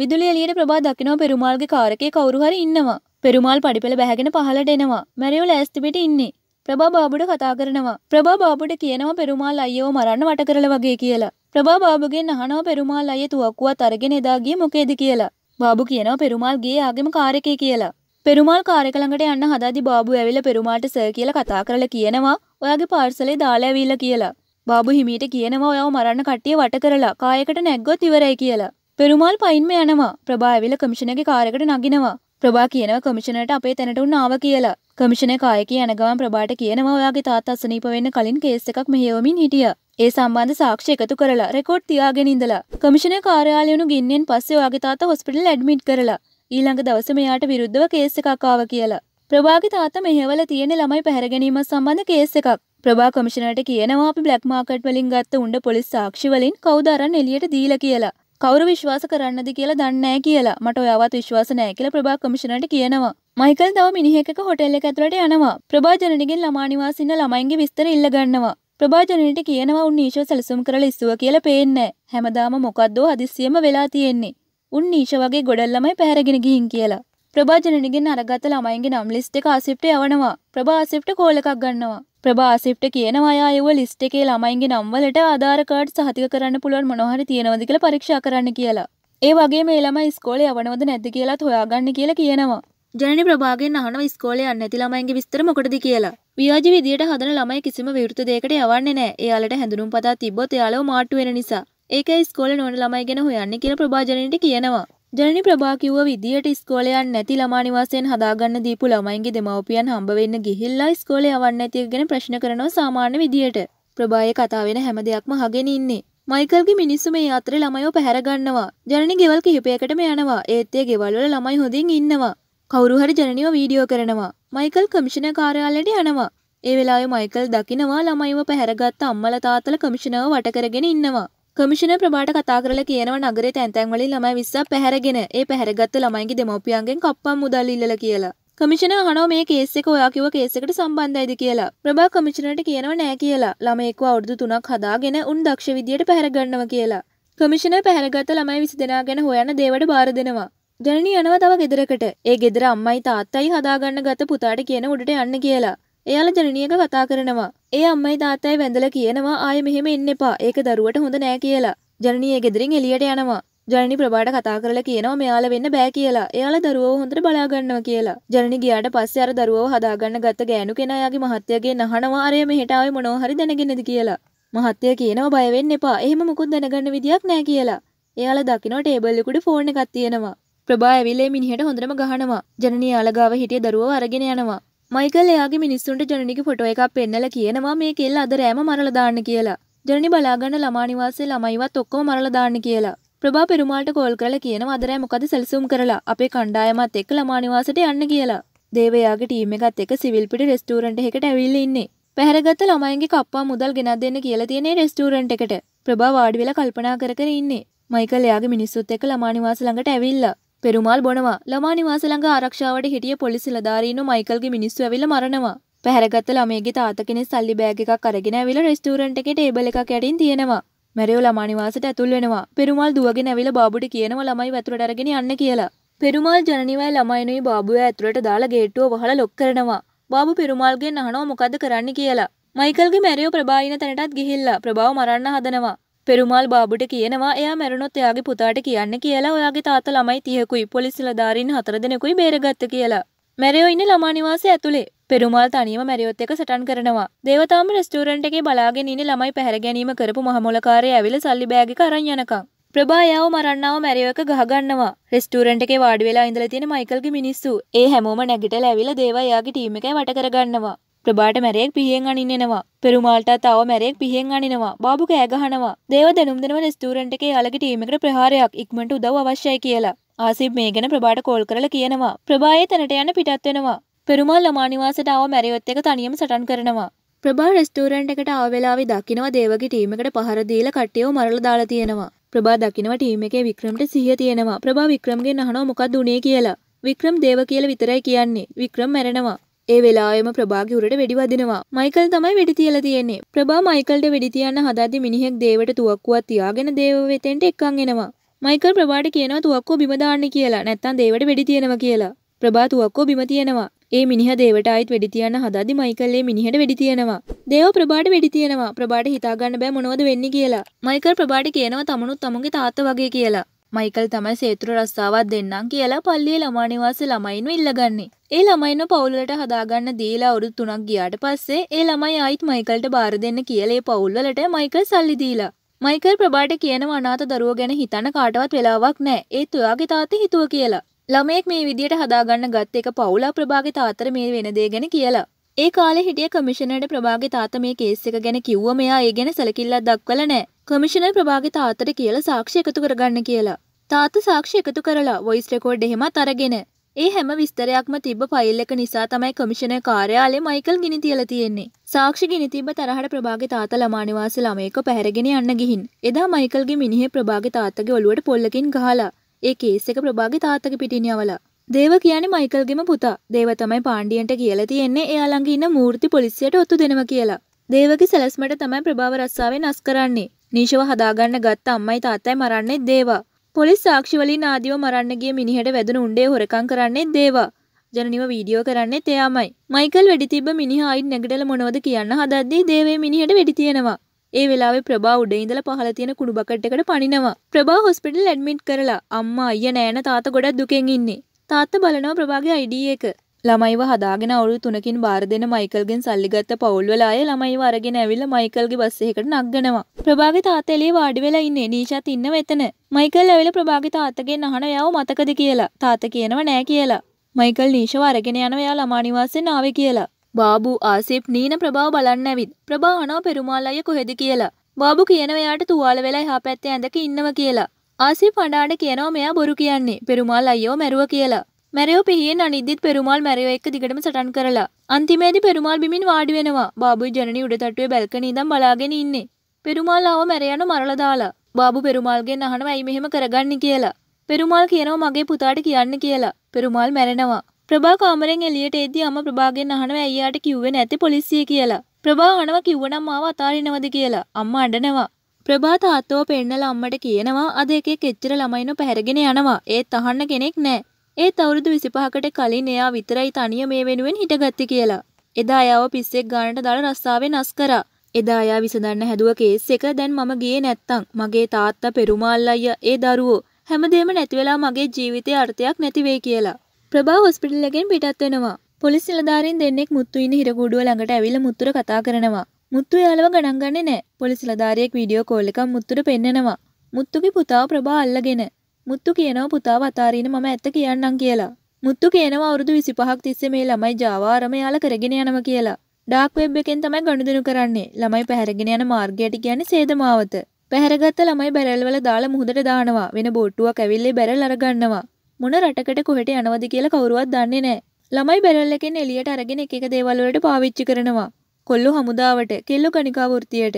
විදුලි එළියට ප්‍රභා දකිනවා පෙරුමාල්ගේ කාරකේ කවුරු හරි ඉන්නවා. පෙරුමාල් පඩිපෙළ බැහැගෙන පහළට එනවා. මැරියෝ ලෑස්ති පිට ඉන්නේ. ප්‍රභා බාබුට කතා කරනවා. ප්‍රභා බාබුට කියනවා පෙරුමාල් අයියව මරන්න වට කරලා වගේ කියලා. ප්‍රභා බාබුගෙන් අහනවා පෙරුමාල් අයිය තුවක්කුවත් අරගෙන එදා ගියේ මොකේද කියලා. බාබු කියනවා පෙරුමල්ගේ ආගම කාරකය කියලා. පෙරුමල් කාරක ළඟට යන්න හදාදි බාබු ඇවිල්ලා පෙරුමාට සර් කියලා කතා කරලා කියනවා ඔයාගේ පාර්සලේ දාලා ඇවිල්ලා කියලා. බාබු හිමීට කියනවා ඔයාව මරන්න කට්ටිය වට කරලා කායකට නැග්ගොත් ඉවරයි කියලා. පෙරුමල් පයින්ම යනවා ප්‍රභා ඇවිල්ලා කමිෂනගේ කාරකට නගිනවා. ප්‍රභා කියනවා කමිෂනට අපේ තැනට උන් ආව කියලා. කමිෂන කායකී යන ගමන් ප්‍රභාට කියනවා ඔයාගේ තාත්තා අසනීප වෙන්න කලින් කේස් එකක් මෙහෙයවමින් හිටියා. ඒ සම්බන්ධ සාක්ෂි එකතු කරලා රෙකෝඩ් තියාගෙන ඉඳලා කමිෂණ කාර්යාලයනු ගින්නෙන් පස්සේ ඔයාගේ තාත්තා හොස්පිටල් ඇඩ්මිට් කරලා ඊළඟ දවස මෙයාට විරුද්ධව කේස් එකක් ආව කියලා ප්‍රභාගේ තාත්තා මෙහෙවල තියෙන ළමයි පැහැරගැනීම සම්බන්ධ කේස් එකක්. ප්‍රභා කොමිෂනරට කියනවා අපි බ්ලැක් මාකට් වලින් ගත්ත උණ්ඩ පොලිස් සාක්ෂි වලින් කවුද අරන් එළියට දීලා කියලා. කවුරු විශ්වාස කරන්නද කියලා දන්නේ නැහැ කියලා. මට ඔයාවත් විශ්වාස නැහැ කියලා ප්‍රභා කොමිෂනරට කියනවා. මයිකල් තව මිනිහෙක්ක හොටෙල් එක ඇතුළට යනවා. ප්‍රභා ජනනිගෙන් ළමා නිවාසින්න ළමයින්ගේ විස්තර ඉල්ල ගන්නවා. ප්‍රභාජනයට කියනවා උන් නීෂව සැලසුම් කරලා ඉස්සුව කියලා පේන්නේ හැමදාම මොකද්දෝ හදිස්සියෙම වෙලා තියෙන්නේ. උන් නීෂ වගේ ගොඩල් ළමයි පැහැරගෙන ගිහින් කියලා. ප්‍රභාජනනගෙන් අරගත්ත ළමයින්ගේ නම් ලිස්ට් එක ආසිප්ට යවනවා. ප්‍රභා ආසිප්ට කෝල් එකක් ගන්නවා. ප්‍රභා ආසිප්ට කියනවා අය ආයෙව ලිස්ට් එකේ ළමයින්ගේ නම් වලට ආධාර කාඩ් සහතික කරන්න පුළුවන් මොනවා හරි තියෙනවද කියලා පරීක්ෂා කරන්න කියලා. ඒ වගේ මේ ළමයි ඉස්කෝලේ යවනවද නැද්ද කියලාත් හොයාගන්න කියලා කියනවා. ජනනි ප්‍රභාගෙන් අහනව ඉස්කෝලේ යන්න ඇති ළමයින්ගේ විස්තර මොකටද කියලා. ව්‍යාජ විදියට හදන ළමයි කිසිම විවෘත දෙයකට යවන්නේ නැහැ. එයාලට හැඳුනුම් පතා තිබ්බොත් එයාලව මාට්ටු වෙන නිසා. ඒකයි ඉස්කෝලේ නොවන ළමයි ගැන හොයන්නේ කියලා ප්‍රභාජනනිට කියනවා. ජනනි ප්‍රභා කිව්ව විදියට ඉස්කෝලයන් නැති ළමා නිවාසයෙන් හදාගන්න දීපු ළමයින්ගේ දෙමව්පියන් හම්බ වෙන්න ගිහිල්ලා ඉස්කෝලේ යවන්න නැති එක ගැන ප්‍රශ්න කරනවා සාමාන්‍ය විදියට. ප්‍රභායේ කතා වෙන හැම දෙයක්ම අහගෙන ඉන්නේ. මයිකල්ගේ මිනිස්සු මේ අතරේ ළමයෝ පැහැරගන්නවා. ජනනි ගෙවල් කිහිපයකටම යනවා. ඒත් ඒ ගෙවල් වල ළමයි හොඳින් ඉන්නවා. කවුරුහරි ජනනිව වීඩියෝ කරනවා. මයිකල් කමිෂණ කාර්යාලයට යනවා. ඒ වෙලාවේ මයිකල් දකිනවා ළමයිව පැහැරගත්ත අම්මලා තාත්තලා කමිෂණව වටකරගෙන ඉන්නවා. කමිෂණ ප්‍රබාට කතා කරලා කියනව නගරේ තැන් තැන් වලින් ළමයි 20ක් පැහැරගෙන ඒ පැහැරගත්ත ළමයින්ගේ දෙමව්පියන්ගෙන් කප්පම් මුදල් ඉල්ලලා කියලා. කමිෂණ අහනවා මේ කේස් එක ඔයා කිව්ව කේස් එකට සම්බන්ධයිද කියලා. ප්‍රභා කමිෂණට කියනව නෑ කියලා. ළමයෙක්ව අවුරුදු 3ක් හදාගෙන උන් දක්ෂ විදියට පැහැරගන්නවා කියලා. කමිෂණ පැහැරගත්ත ළමයි 20 දෙනා ගැන හොයන දේවට බාර දෙනවා. ජනනි යනවා තව ගෙදරකට ඒ ගෙදර අම්මයි තාත්තයි හදාගන්න ගත පුතාට කියන උඩට යන්න කියලා. එයාලා ජනනියක කතා කරනවා. ඒ අම්මයි තාත්තයි වැඳලා කියනවා ආයෙ මෙහෙම එන්න එපා. ඒක දරුවට හොඳ නෑ කියලා. ජනනිය ගෙදරින් එළියට යනවා. ජනනි ප්‍රභාට කතා කරලා කියනවා මෙයාලා වෙන්න බෑ කියලා. එයාලා දරුවව හොඳට බලා ගන්නවා කියලා. ජනනි ගියාට පස්සේ අර දරුවව හදාගන්න ගත්ත ගෑනු කෙනා යාගේ මහත්තයාගෙන් අහනවා අරය මෙහෙට ආවේ මොනව හරි දැනගෙනද කියලා. මහත්තයා කියනවා බය වෙන්න එපා. එහෙම මොකුත් දැනගන්න විදියක් නෑ කියලා. එයාලා දකින්න ටේබල් එකට ෆෝන් එකක් තියෙනවා. ප්‍රභා ඇවිල්ලා මිනිහට හොඳටම ගහනවා. ජනනී අලගාව හිටිය දරුවව අරගෙන යනවා. මයිකල් එයාගේ මිනිස්සුන්ට ජනනීගේ ෆොටෝ එකක් පෙන්නලා කියනවා මේ කෙල්ල අද රෑම මරලා දාන්න කියලා. ජනනී බලාගන්න ළමා නිවාසයේ ළමයිවත් ඔක්කොම මරලා දාන්න කියලා. ප්‍රභා පෙරුමාල්ට කෝල් කරලා කියනවා අද රෑ මොකද සැලසුම් කරලා අපේ කණ්ඩායමත් එක්ක ළමා නිවාසෙට යන්න කියලා. දේවයාගේ ටීම් එකත් එක්ක සිවිල් පිටි රෙස්ටෝරන්ට් එකකට ඇවිල්ලා ඉන්නේ. පැහැරගත්ත ළමයින්ගේ කප්පා මුදල් ගෙනත් දෙන්න කියලා තියෙනේ රෙස්ටෝරන්ට් එකට. ප්‍රභා වාඩි වෙලා කල්පනා කර කර ඉන්නේ. මයිකල් එයාගේ මිනිස්සුත් එක්ක ළමා නිවාස ළඟට ඇවිල්ලා පෙරුමල් බොනවා ළමා නිවාස ළඟ ආරක්ෂාවට හිටිය පොලිසි ලධාරීනු මයිකල්ගේ මිනිස්සු ඇවිල්ලා මරනවා. පැහැරගත්ත ළමයේගේ තාත්තා කෙනෙක් සල්ලි බෑග් එකක් අරගෙන ඇවිල්ලා රෙස්ටෝරන්ට් එකේ ටේබල් එකක් යටින් තියෙනවා. මැරියෝ ළමා නිවාසයට ඇතුල් වෙනවා. පෙරුමල් දුවගෙන ඇවිල්ලා බාබුට කියනවා ළමයි වතුරට අරගෙන යන්න කියලා. පෙරුමල් ජනනිවයි ළමයිනුයි බාබුව ඇතුළට දාලා ගේට්ටුව වහලා ලොක් කරනවා. බාබු පෙරුමල්ගෙන් අහනවා මොකද්ද කරන්න කියලා. මයිකල්ගේ මැරියෝ ප්‍රභායින තැනටත් ගිහිල්ලා ප්‍රභාව මරන්න හදනවා. පෙරුමල් බාබුට කියනවා එයා මැරුණොත් එයාගේ පුතාට කියන්න කියලා ඔයාගේ තාත්තා ළමයි 30කුයි පොලිස් නිලධාරීන් 4 දෙනෙකුයි බේරගත්ත කියලා. මැරයෝ ඉන්නේ ළමා නිවාසය ඇතුලේ. පෙරුමල් තනියම මැරියොත් එක සටන් කරනවා. දේවතාම රෙස්ටෝරන්ට් එකේ බලාගෙන ඉන්නේ ළමයි පැහැර ගැනීම කරපු මහමොලකාරය ඇවිල්ලා සල්ලි බෑග් එක අරන් යනකම්. ප්‍රභායාව මරන්නව මැරියෝ එක ගහගන්නවා. රෙස්ටෝරන්ට් එකේ වාඩි වෙලා ඉඳලා තියෙන මයිකල්ගේ මිනිස්සු ඒ හැමෝම නැගිටලා ඇවිල්ලා දේවා එයාගේ ටීම් එකේ වට කරගන්නවා. ප්‍රබාට මැරයෙක් පිහෙන් අනින්නවා. පෙරුමාල්ට තව මැරෙක් පිහෙන් අනිනවා බාබු කෑගහනවා දේව දැනුම් දෙනවන ස්තූරන්ට එකේ අලගට ටීමකට ප්‍රහාරයක් ඉක්මට උදව අවශ්‍යයි කියලා. ආසිබ් මේ ගැන ප්‍රබාට කෝල් කරලා කියනවා. ප්‍රභායේ තැනට යන්න පිටත් වෙනවා. පෙරුමාල් ළමානිවාසට ආව මැරියොත් එක තනියම සටන් කරනවා. ප්‍රභා රෙස්ටෝරන්ට් එකට ආවෙලාවි දකිනවා දේවගේ ටීමකට පහර දීලා කට්ටියව මරලා දාලා තියෙනවා. ප්‍රභා දකිනවා ටීම් එකේ වික්‍රමට සිහිය තියෙනවා. ප්‍රභා වික්‍රම්ගෙන් අහනවා මොකක්ද උනේ කියලා. වික්‍රම් දේව කියලා විතරයි කියන්නේ. වික්‍රම් මැරෙනවා. ඒ වෙලාම ප්‍රභාග උරට වෙඩි වදිනවා මයිකල් තමයි වෙඩි තියලා තියෙන්නේ ප්‍රභා මයිකල්ට වෙඩි තියන්න හදද්දි මිනිහෙක් දේවට තුවක්කුවක් තියාගෙන දේව වෙතෙන්ට එක්කන් එනවා මයිකල් ප්‍රභාට කියනවා තුවක්කුව බිම දාන්න කියලා නැත්තම් දේවට වෙඩි තියෙනවා කියලා ප්‍රභා තුවක්කුව බිම තියෙනවා ඒ මිනිහ දේවට අයිත් වෙඩි තියන්න හදදි මයිකල්ලේ මිනිහට වෙඩි තියෙනවා. දේව ප්‍රබාට වෙඩි තියෙනවා. ප්‍රබාට හිතාගන්න බෑ මොනවද වෙන්නේ කියලා. මයිකල් ප්‍රබාට කියනවා තමනුත් තමුන්ගේ තාත්තා වගේ කියලා. මයිකල් තමයි සේතුර රස්සාවත් දෙන්නම් කියලා පල්ලියේ ළමා නිවාස ළමයින්ව ඉල්ලගන්නේ. ඒ ළමයින්ව පවුල්වලට හදාගන්න දීලා අවුරුදු 3ක් ගියාට පස්සේ ඒ ළමයි ආයිත් මයිකල්ට බාර දෙන්න කියලා ඒ පවුල්වලට මයිකල් සල්ලි දීලා. මයිකල් ප්‍රභාට කියනවා අනාථ දරුවෝ ගැන හිතන්න කාටවත් වෙලාවක් නැහැ. ඒත් ඔයාගේ තාත්තේ හිතුව කියලා. ළමයෙක් මේ විදියට හදාගන්න ගත් එක පවුලා ප්‍රභාගේ තාත්තට මේ වෙන දේ ගැන කියලා. ඒ කාලේ හිටිය කමිෂනරට ප්‍රභාගේ තාත්තා මේ කේස් එක ගැන කිව්ව මෙයා ඒ ගැන සැලකිල්ලක් දක්වලා නැහැ. කමිෂනර් ප්‍රභාගේ තාත්තට කියලා සාක්ෂි එකතු කරගන්න කියලා. තාත්තා සාක්ෂි එකතු කරලා වොයිස් රෙකෝඩ් එහෙමත් අරගෙන ඒ හැම විස්තරයක්ම තිබ්බ ෆයිල් එක නිසා තමයි කමිෂනර් කාර්යාලේ මයිකල් ගිනි තියලා තියෙන්නේ. සාක්ෂි ගිනි තිබ්බ තරහට ප්‍රභාගේ තාත්තා ළමානිවාසී ළමයෙක්ව පැහැරගෙන යන්න ගිහින් එදා මයිකල්ගේ මිනිහේ ප්‍රභාගේ තාත්තගේ ඔළුවට පොල්ලකින් ගහලා ඒ කේස් එක ප්‍රභාගේ තාත්තගේ පිටින් යවලා දේව කියන්නේ මයිකල්ගෙම පුතා. දේව තමයි පාණ්ඩියන්ට කියලා තියෙන්නේ එයා ළඟ ඉන්න මූර්ති පොලිසියට ඔත්තු දෙනවා කියලා. දේවගේ සැලැස්මට තමයි ප්‍රභාව රස්සාවෙන් අස් කරන්නේ. නීෂව හදාගන්න ගත්ත අම්මයි තාත්තයි මරන්නේ දේවා. පොලිස් සාක්ෂි වලින් ආදිව මරන්න ගිය මිනිහට වැදුණු උණ්ඩේ හොරකම් කරන්නේ දේවා. ජනනිව වීඩියෝ කරන්නේ තයාමයි. මයිකල් වෙඩි තිබ්බ මිනිහා අයින් නැගිටලා මොනවද කියන්න හදද්දී දේවේ මිනිහට වෙඩි තියෙනවා. ඒ වෙලාවේ ප්‍රභා උඩ ඉඳලා පහළ තියෙන කුඩු බකට් එකට පනිනවා. ප්‍රභා හොස්පිටල් ඇඩ්මිට් කරලා අම්මා අයියා නෑන තාත්තා ගොඩක් දුකෙන් ඉන්නේ. තාත්තා බලනවා ප්‍රභාගේ ID එක. ළමයිව හදාගෙන අවුරුදු තුනකින් බාර දෙන මයිකල්ගෙන් සල්ලි ගත්ත පවුල්වල අය ළමයිව අරගෙන ඇවිල්ලා මයිකල්ගේ බස් එකකට නග්ගනවා. ප්‍රභාගේ තාත්තා එළියේ වාඩි වෙලා ඉන්නේ. නීෂාත් ඉන්නව එතන. මයිකල් ඇවිල්ලා ප්‍රභාගේ තාත්තගෙන් අහන යාව මතකද කියලා. තාත්තා කියනව නෑ කියලා. මයිකල් නීෂාව අරගෙන යනවා යා ළමා නිවාසෙන් ආවේ කියලා. බාබු ආසිප් නීන ප්‍රභාව බලන්න ඇවිත්. ප්‍රභා අහනවා පෙරුමාල් අයියා කොහෙද කියලා. බාබු කියනවා එයාට තුවාල වෙලා එහා පැත්තේ ඇඳක ඉන්නව කියලා. ආසි පඩාඩ කියනවා මෙයා බොරු කියන්නේ පෙරුමාල් අයෝ මැරුව කියලා. මැරයෝ පිහියෙන් අනිද්දිත් පෙරුමාල් මැරයෝ එක්ක දිගටම සටන් කරලා. අන්තිමේදී පෙරුමාල් බිමින් වාඩි වෙනවා. බාබුයි ජනනි උඩ තට්ටුවේ බැල්කනි ඉඳන් බලාගෙන ඉන්නේ. පෙරුමාල් ආව මැරයano මරලා දාලා. බාබු පෙරුමාල්ගෙන් අහනවා ඇයි මෙහෙම කරගන්නේ කියලා. පෙරුමාල් කියනවා මගේ පුතාට කියන්න කියලා. පෙරුමාල් මැරෙනවා. ප්‍රභා කාමරෙන් එළියට එද්දී අම ප්‍රභාගෙන් අහනවා ඇයි යාට කිව්වේ නැත්තේ පොලිසිය කියලා. ප්‍රභා අහනවා කිව්වනම් මාව අතාරිනවද කියලා. අම්මා අඬනවා. ප්‍රභා තාත්තෝ පෙන්නලා අම්මට කියනවා අද එකෙක් එච්චර ළමයිනු පැහැරගෙන යනවා. ඒත් අහන්න කෙනෙක් නැහැ. ඒත් අවුරුදු 25කට කලින් එයා විතරයි තනිය මේ වෙනුවෙන් හිටගත්තේ කියලා. එදා එයාව පිස්සෙක් ගානට දාලා රස්සාවෙන් අස් කරා. එදා එයා විසඳන්න හැදුව කේස් එක දැන් මම ගියේ නැත්තම් මගේ තාත්තා පෙරුමාල් අයියා ඒ දරුවෝ හැමදේම නැති වෙලා මගේ ජීවිතේ අර්ථයක් නැති වෙයි කියලා. ප්‍රභා හොස්පිටල් එකෙන් පිටත් වෙනවා. පොලිස් නිලධාරීන් දෙන්නෙක් මුත්තුයින හිරගුඩුව ළඟට ඇවිල්ලා මුත්තුර කතා කරනවා. මුත්තු යාලව ගණන් ගන්නේ නෑ පොලිස් ලධාරියෙක් වීඩියෝ කෝල් එකක් මුත්තුට පෙන්නනවා. මුත්තුගේ පුතාව ප්‍රභා අල්ලගෙන. මුත්තු කියනවා පුතාව අතාරින්න මම ඇත්ත කියන්නම් කියලා. මුත්තු කියනවා අවුරුදු 25ක් තිස්සේ මේ ළමයි ජාවාරම යාලා කරගෙන යනවා කියලා. ඩාක් වෙබ් එකෙන් තමයි ගනුදෙනු කරන්නේ. ළමයි පැහැරගෙන යන මාර්ගයට කියන්නේ සේදමාවත. පැහැරගත්ත ළමයි බැරල් වල දාලා මුහුදට දානවා. වෙන බෝට්ටුවක් ඇවිල්ලා බැරල් අරගන්නවා. මොන රටකට කොහෙට යනවද කියලා කවුරුවත් දන්නේ නැහැ. ළමයි බැරල් එකෙන් එළියට අරගෙන එක එක දේවල් වලට පාවිච්චි කරනවා. කොල්ලු හමුදාවට කෙල්ලු කනිකා වෘතියට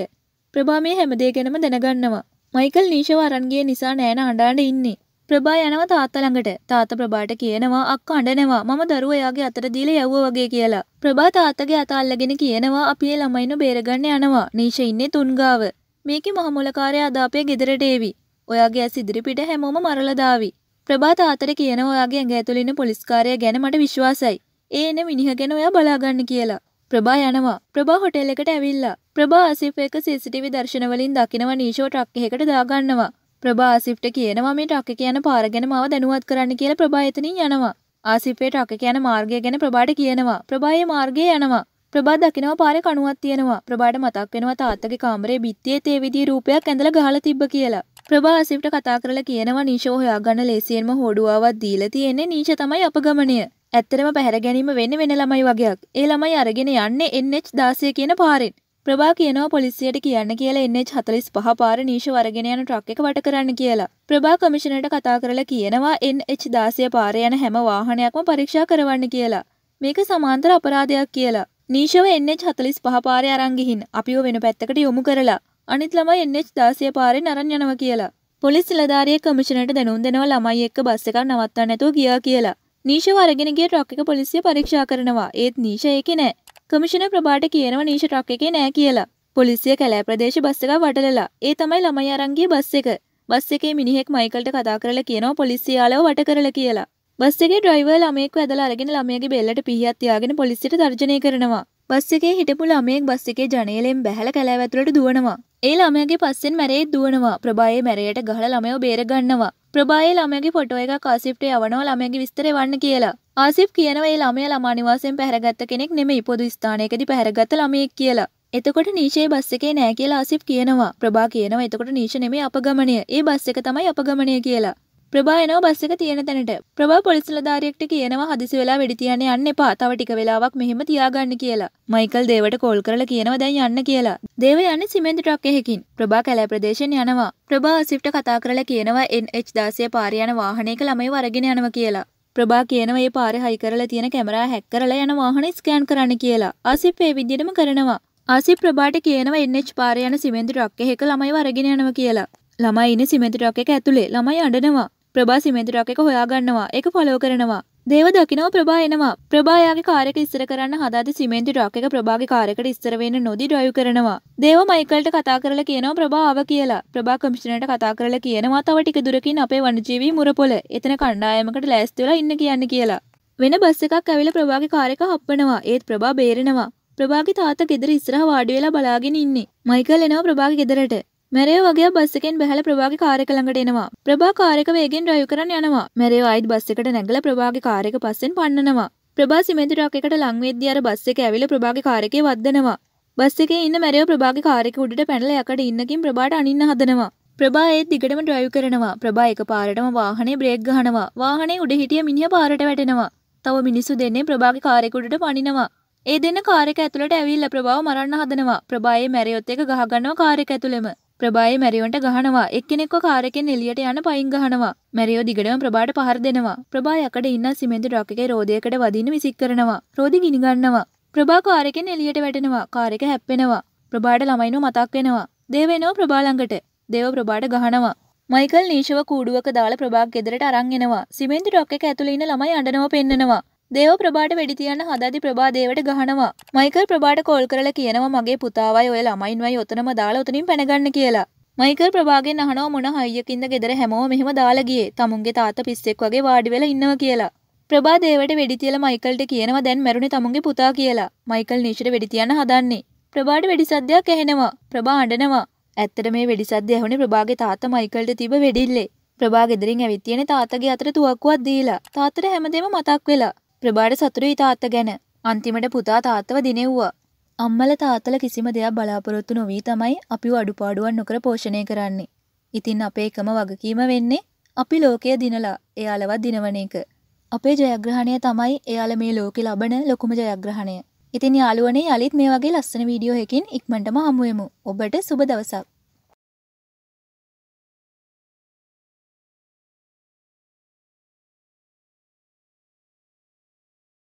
ප්‍රභා මේ හැමදේ ගැනම දැනගන්නවා මයිකල් නීෂව අරන්ගේ නිසා නෑන අඬාඩ ඉන්නේ ප්‍රභා යනව තාත්තා ළඟට තාත්තා ප්‍රභාට කියනවා අක්කා අඬනවා මම දරුවා එයාගේ අතට දීලා යවුවා වගේ කියලා ප්‍රභා තාත්තගේ අත අල්ලගෙන කියනවා අපි ඒ ළමයිනු බේරගන්න යනවා නීෂ ඉන්නේ තුන්ගාව මේකේ මහ මුලකාරයා අද අපේ ගෙදරට එවි ඔයාගේ ඇස් ඉදිරි පිට හැමෝම මරලා දාවි ප්‍රභා තාත්තට කියනවා ඔයාගේ ඇඟ ඇතුළේ ඉන්න පොලිස්කාරයා ගැන මට විශ්වාසයි ඒ එන මිනිහ ගැන ඔයා බලාගන්න කියලා ප්‍රභා යනවා ප්‍රභා හොටෙල් එකට ඇවිල්ලා ප්‍රභා ආසිෆ් එක CCTV දර්ශන වලින් දකිනවා නීෂෝ ට්‍රක් එකකට දාගන්නවා ප්‍රභා ආසිෆ්ට කියනවා මේ ට්‍රක් එක යන පාර ගැන මාව දැනුවත් කරන්න කියලා ප්‍රභා එතනින් යනවා ආසිෆේ ට්‍රක් එක යන මාර්ගය ගැන ප්‍රභාට කියනවා ප්‍රභායේ මාර්ගය යනවා ප්‍රභා දකිනවා පාරේ කණුවක් තියෙනවා ප්‍රභාට මතක් වෙනවා තාත්තගේ කාමරේ බිත්තියේ තේ විදිය රූපයක් ඇඳලා ගහලා තිබ්බ කියලා ප්‍රභා ආසිෆ්ට කතා කරලා කියනවා නීෂෝ හොයාගන්න ලේසියෙන්ම හොඩුවාවක් දීලා තියෙන්නේ නීෂ තමයි අපගමණය ඇත්තරම පැහැර ගැනීම වෙන්න වෙන ළමයි වගේයක් ඒ ළමයි අරගෙන යන්නේ එන්නෙච් දාසය oh කියන පාරෙන් ප්‍රභා කියනවා පොලිසියට කියන්න කියලා එන්නේ හතලිස් පහ පාර නීශ වරගෙන යන ට්‍රක් එක වට කරන්න කියලා. ප්‍රභා කමිෂණයට කතා කරලා කියනවා එන්H දාසය පාර යන හැම වාහනයක්ම පරීක්ෂා කරවන්න කියලා. මේක සමාන්තර අපරාධයක් කියලා. නීශව එන්H හතලිස් පහ පාරේ අරන් ගිහින් අපිව වෙන පැත්තකට යොමු කරලා. අනිත් ළමයි එන්H දාසය oh පාරෙන් අරන් යනවා කියලා. පොලිස් නිලධාරියෙක් කමිෂණයට දැනුම් දෙනවා ළමයි එක්ක බස් එකක් නවත්තන්න නැතුව ගියා කියලා. නීෂ වරගෙනගේ ටොක් එක පොලිසිය පරීක්ෂා කරනවා ඒත් නීෂ ඒකෙ නෑ කමිෂණ ප්‍රභාට කියනව නීෂ ටොක් එකේ නෑ කියලා පොලිසිය කැලෑ ප්‍රදේශ බස් එකක් වටලලා ඒ තමයි ළමයි අරන්ගේ බස් එක බස් එකේ මිනිහෙක් මයිකල්ට කතා කරලා කියනවා පොලිසියාලව වට කරලා කියලා බස් එකේ ඩ්‍රයිවර් ළමයෙක් වැදලා අරගෙන ළමයාගේ බෙල්ලට පිහියක් තියාගෙන පොලිසියට තර්ජනය කරනවා බස් එකේ හිටපු ළමයෙක් බස් එකේ ජනේලෙන් බැහැල කැලෑවැතුලට දුවනවා. ඒ ළමයාගේ පස්සෙන් මැරේත් දුවනවා. ප්‍රභායේ මැරයට ගහලා ළමයව බේරගන්නවා. ප්‍රබායි ළමයගේ පොටෝ එක කාසිප්ට යවනෝ ළමයගේ විස්තර වන්න කියලා. ආසිප් කියනවා ඒ ළමය ළමා නිවාසයෙන් පැහැරගත්ත කෙනෙක් නෙමෙයි පොදු ස්ථානයකදී පැහැරගත්ත ළමයෙක් කියලා. එතකොට නීචේ බස් එකේ නෑ කියලා ආසිප් කියනවා. ප්‍රභා කියනවා එතකොට නීච නෙමෙයි අපගමණය. ඒ බස් එක තමයි අපගමණය කියලා. ප්‍රභා එනවා බස් එක තියෙන තැනට. ප්‍රභා පොලිස් නිලධාරියෙක්ට කියනවා හදිසි වෙලා වෙඩි තියන්න යන්න එපා. තව ටික වෙලාවක් මෙහෙම තියාගන්න කියලා. මයිකල් දේවට කෝල් කරලා කියනවා දැන් යන්න කියලා. දේව යන්නේ සිමෙන්ති ට්‍රක් එකකින්. ප්‍රභා කැලෑ ප්‍රදේශෙන් යනවා. ප්‍රභා අසිෆ්ට කතා කරලා කියනවා NH16 පාරේ යන වාහනයක ළමයිව අරගෙන යනවා කියලා. ප්‍රභා කියනවා ඒ පාරේ හයි කරලා තියෙන කැමරා හැක් කරලා යන වාහනේ ස්කෑන් කරන්න කියලා. ආසිෆ් ඒ විදිහටම කරනවා. ආසි ප්‍රභාට කියනවා NH පාරේ යන සිමෙන්ති ට්‍රක් එකක ළමයි වරගෙන යනවා කියලා. ළමයි ඉන්නේ සිමෙන්ති ට්‍රක් එක ඇතුලේ. ළමයි අඬනවා. ප්‍රභා සිමෙන්තිරක් එක හොයාගන්නවා එක පලෝ කරනවා දේව දකිනව ප්‍රභා එනවා ප්‍රභායාගේ කාරක ඉස්සර කරන්න හදාදි සිමෙන්ති රොක් එක ප්‍රභාගේ කාරකට ඉස්සර වෙන්න නොදී ඩ්‍රයිව් කරනවා දේව මයිකල්ට කතා කරලා කියනවා ප්‍රභා ආව කියලා ප්‍රභා කමිෂනරට කතා කරලා කියනවා තව ටික දුරකින් අපේ වනජීවී මුරපොළ එතන කණ්ඩායමකට ලෑස්ති වෙලා ඉන්න කියන්න කියලා වෙන බස් එකක් ඇවිල්ලා ප්‍රභාගේ කාරක හප්පනවා ඒත් ප්‍රභා බේරෙනවා ප්‍රභාගේ තාත්තා ගෙදර ඉස්සරහ වාඩි වෙලා බලාගෙන ඉන්නේ මයිකල් එනවා ප්‍රභාගේ ගෙදරට මැරේ වගේ බස් එකෙන් බැහැලා ප්‍රභාගේ කාර් එක ළඟට එනවා. ප්‍රභා කාර් එක වේගෙන් ඩ්‍රයිව් කරන් යනවා. මැරේ ආයිත් බස් එකට නැගලා ප්‍රභාගේ කාර් එක පස්සෙන් පන්නනවා. ප්‍රභා සිමෙන්ති රක් එකට ලං වෙද්දී අර බස් එක ඇවිල්ලා ප්‍රභාගේ කාර් එකේ වද්දනවා. බස් එකේ ඉන්න මැරේ ප්‍රභාගේ කාර් එක උඩට පැනලා යකඩ ඉන්නකින් ප්‍රභාට අනින්න හදනවා. ප්‍රභා ඒත් දිගටම ඩ්‍රයිව් කරනවා. ප්‍රභා එක පාරටම වාහනේ බ්‍රේක් ගහනවා. වාහනේ උඩ හිටිය මිනිහා පාරට වැටෙනවා. තව මිනිස්සු දෙන්නේ ප්‍රභාගේ කාර් එක උඩට පනිනවා. ඒ දෙන්න කාර් එක ඇතුළට ඇවිල්ලා ප්‍රභාව මරන්න හදනවා. ප්‍රභා ඒ මැරියොත් එක ගහගන්නවා කාර් එක ඇතුළෙම. ප්‍රභායේ මැරිවන්ට ගහනවා එක්කෙනෙක්ව කාරකෙන් එලියට යන පයින් ගහනවා මැරියෝ දිගටම ප්‍රභාට පහර දෙනවා ප්‍රභා යකඩ ඉන්න සිමෙන්ති ඩොක් එකේ රෝදයකට වදින්න විසික් කරනවා රෝදි ගිනිගන්නවා ප්‍රභා කාරකෙන් එලියට වැටෙනවා කාරක හැප්පෙනවා ප්‍රභාට ළමයිනු මතක් වෙනවා දේවෙනෝ ප්‍රභාලඟට දේව ප්‍රභාට ගහනවා මයිකල් නීශව කූඩුවක දාලා ප්‍රභාක් ගෙදරට අරන් එනවා සිමෙන්ති ඩොක් එක ඇතුළේ ඉන්න ළමයි අඬනවා පෙන්නනවා දේව ප්‍රභාට වැඩි තියන්න හදදි ප්‍රභා දේවට ගහනවා. මයිකල් ප්‍රභාට කෝල් කරලා කියනවා මගේ පුතාවයි ඔය ළමයින්වයි ඔතනම දාලා ඔතනින් පැනගන්න කියලා. මයිකල් ප්‍රභාගෙන් අහනවා මොන හයියකින්ද ගෙදර හැමෝම මෙහෙම දාලා ගියේ. තමුන්ගේ තාත්තා පිස්සෙක් වගේ වාඩි වෙලා ඉන්නවා කියලා. ප්‍රභා දේවට වෙඩි තියලා මයිකල්ට කියනවා දැන් මැරුණේ තමුන්ගේ පුතා කියලා. මයිකල් නීෂට වෙඩි තියන්න හදන්නේ. ප්‍රභාට වෙඩි සද්දයක් ඇහෙනවා. ප්‍රභා අඬනවා. ඇත්තට මේ වෙඩි සද්ද ඇහුනේ ප්‍රභාගේ තාත්තා මයිකල්ට තිබ්බ වෙඩිල්ලේ. ප්‍රභා ගෙදරින් ඇවිත් තියෙන තාත්තගේ අතට තුවක්කුවක් දීලා. තාත්තට හැමදේම මතක් වෙලා. ප්‍රබාට සතුරුයි තාත්ත ගැන අන්තිමට පුතා තාත්තව දිනෙව්වා. අම්මල තාත්තල කිසිම දෙයක් බලාපොරොත්තු නොවී තමයි අපිව අඩුපාඩුවන් නොකර පෝෂණය කරන්නේ. ඉතින් අපේ එකම වගකීම වෙන්නේ අපි ලෝකය දිනලා එයාලවත් දිනවන එක. අපේ ජයග්‍රහණය තමයි එයාල මේ ලෝකෙ ලබන ලොකුම ජයග්‍රහණය. ඉතින් යාළුවනේ යළිත් මේ වගේ ලස්සන වීඩියෝ එකකින් ඉක්මනටම හමුවෙමු. ඔබට සුබ දවසක්.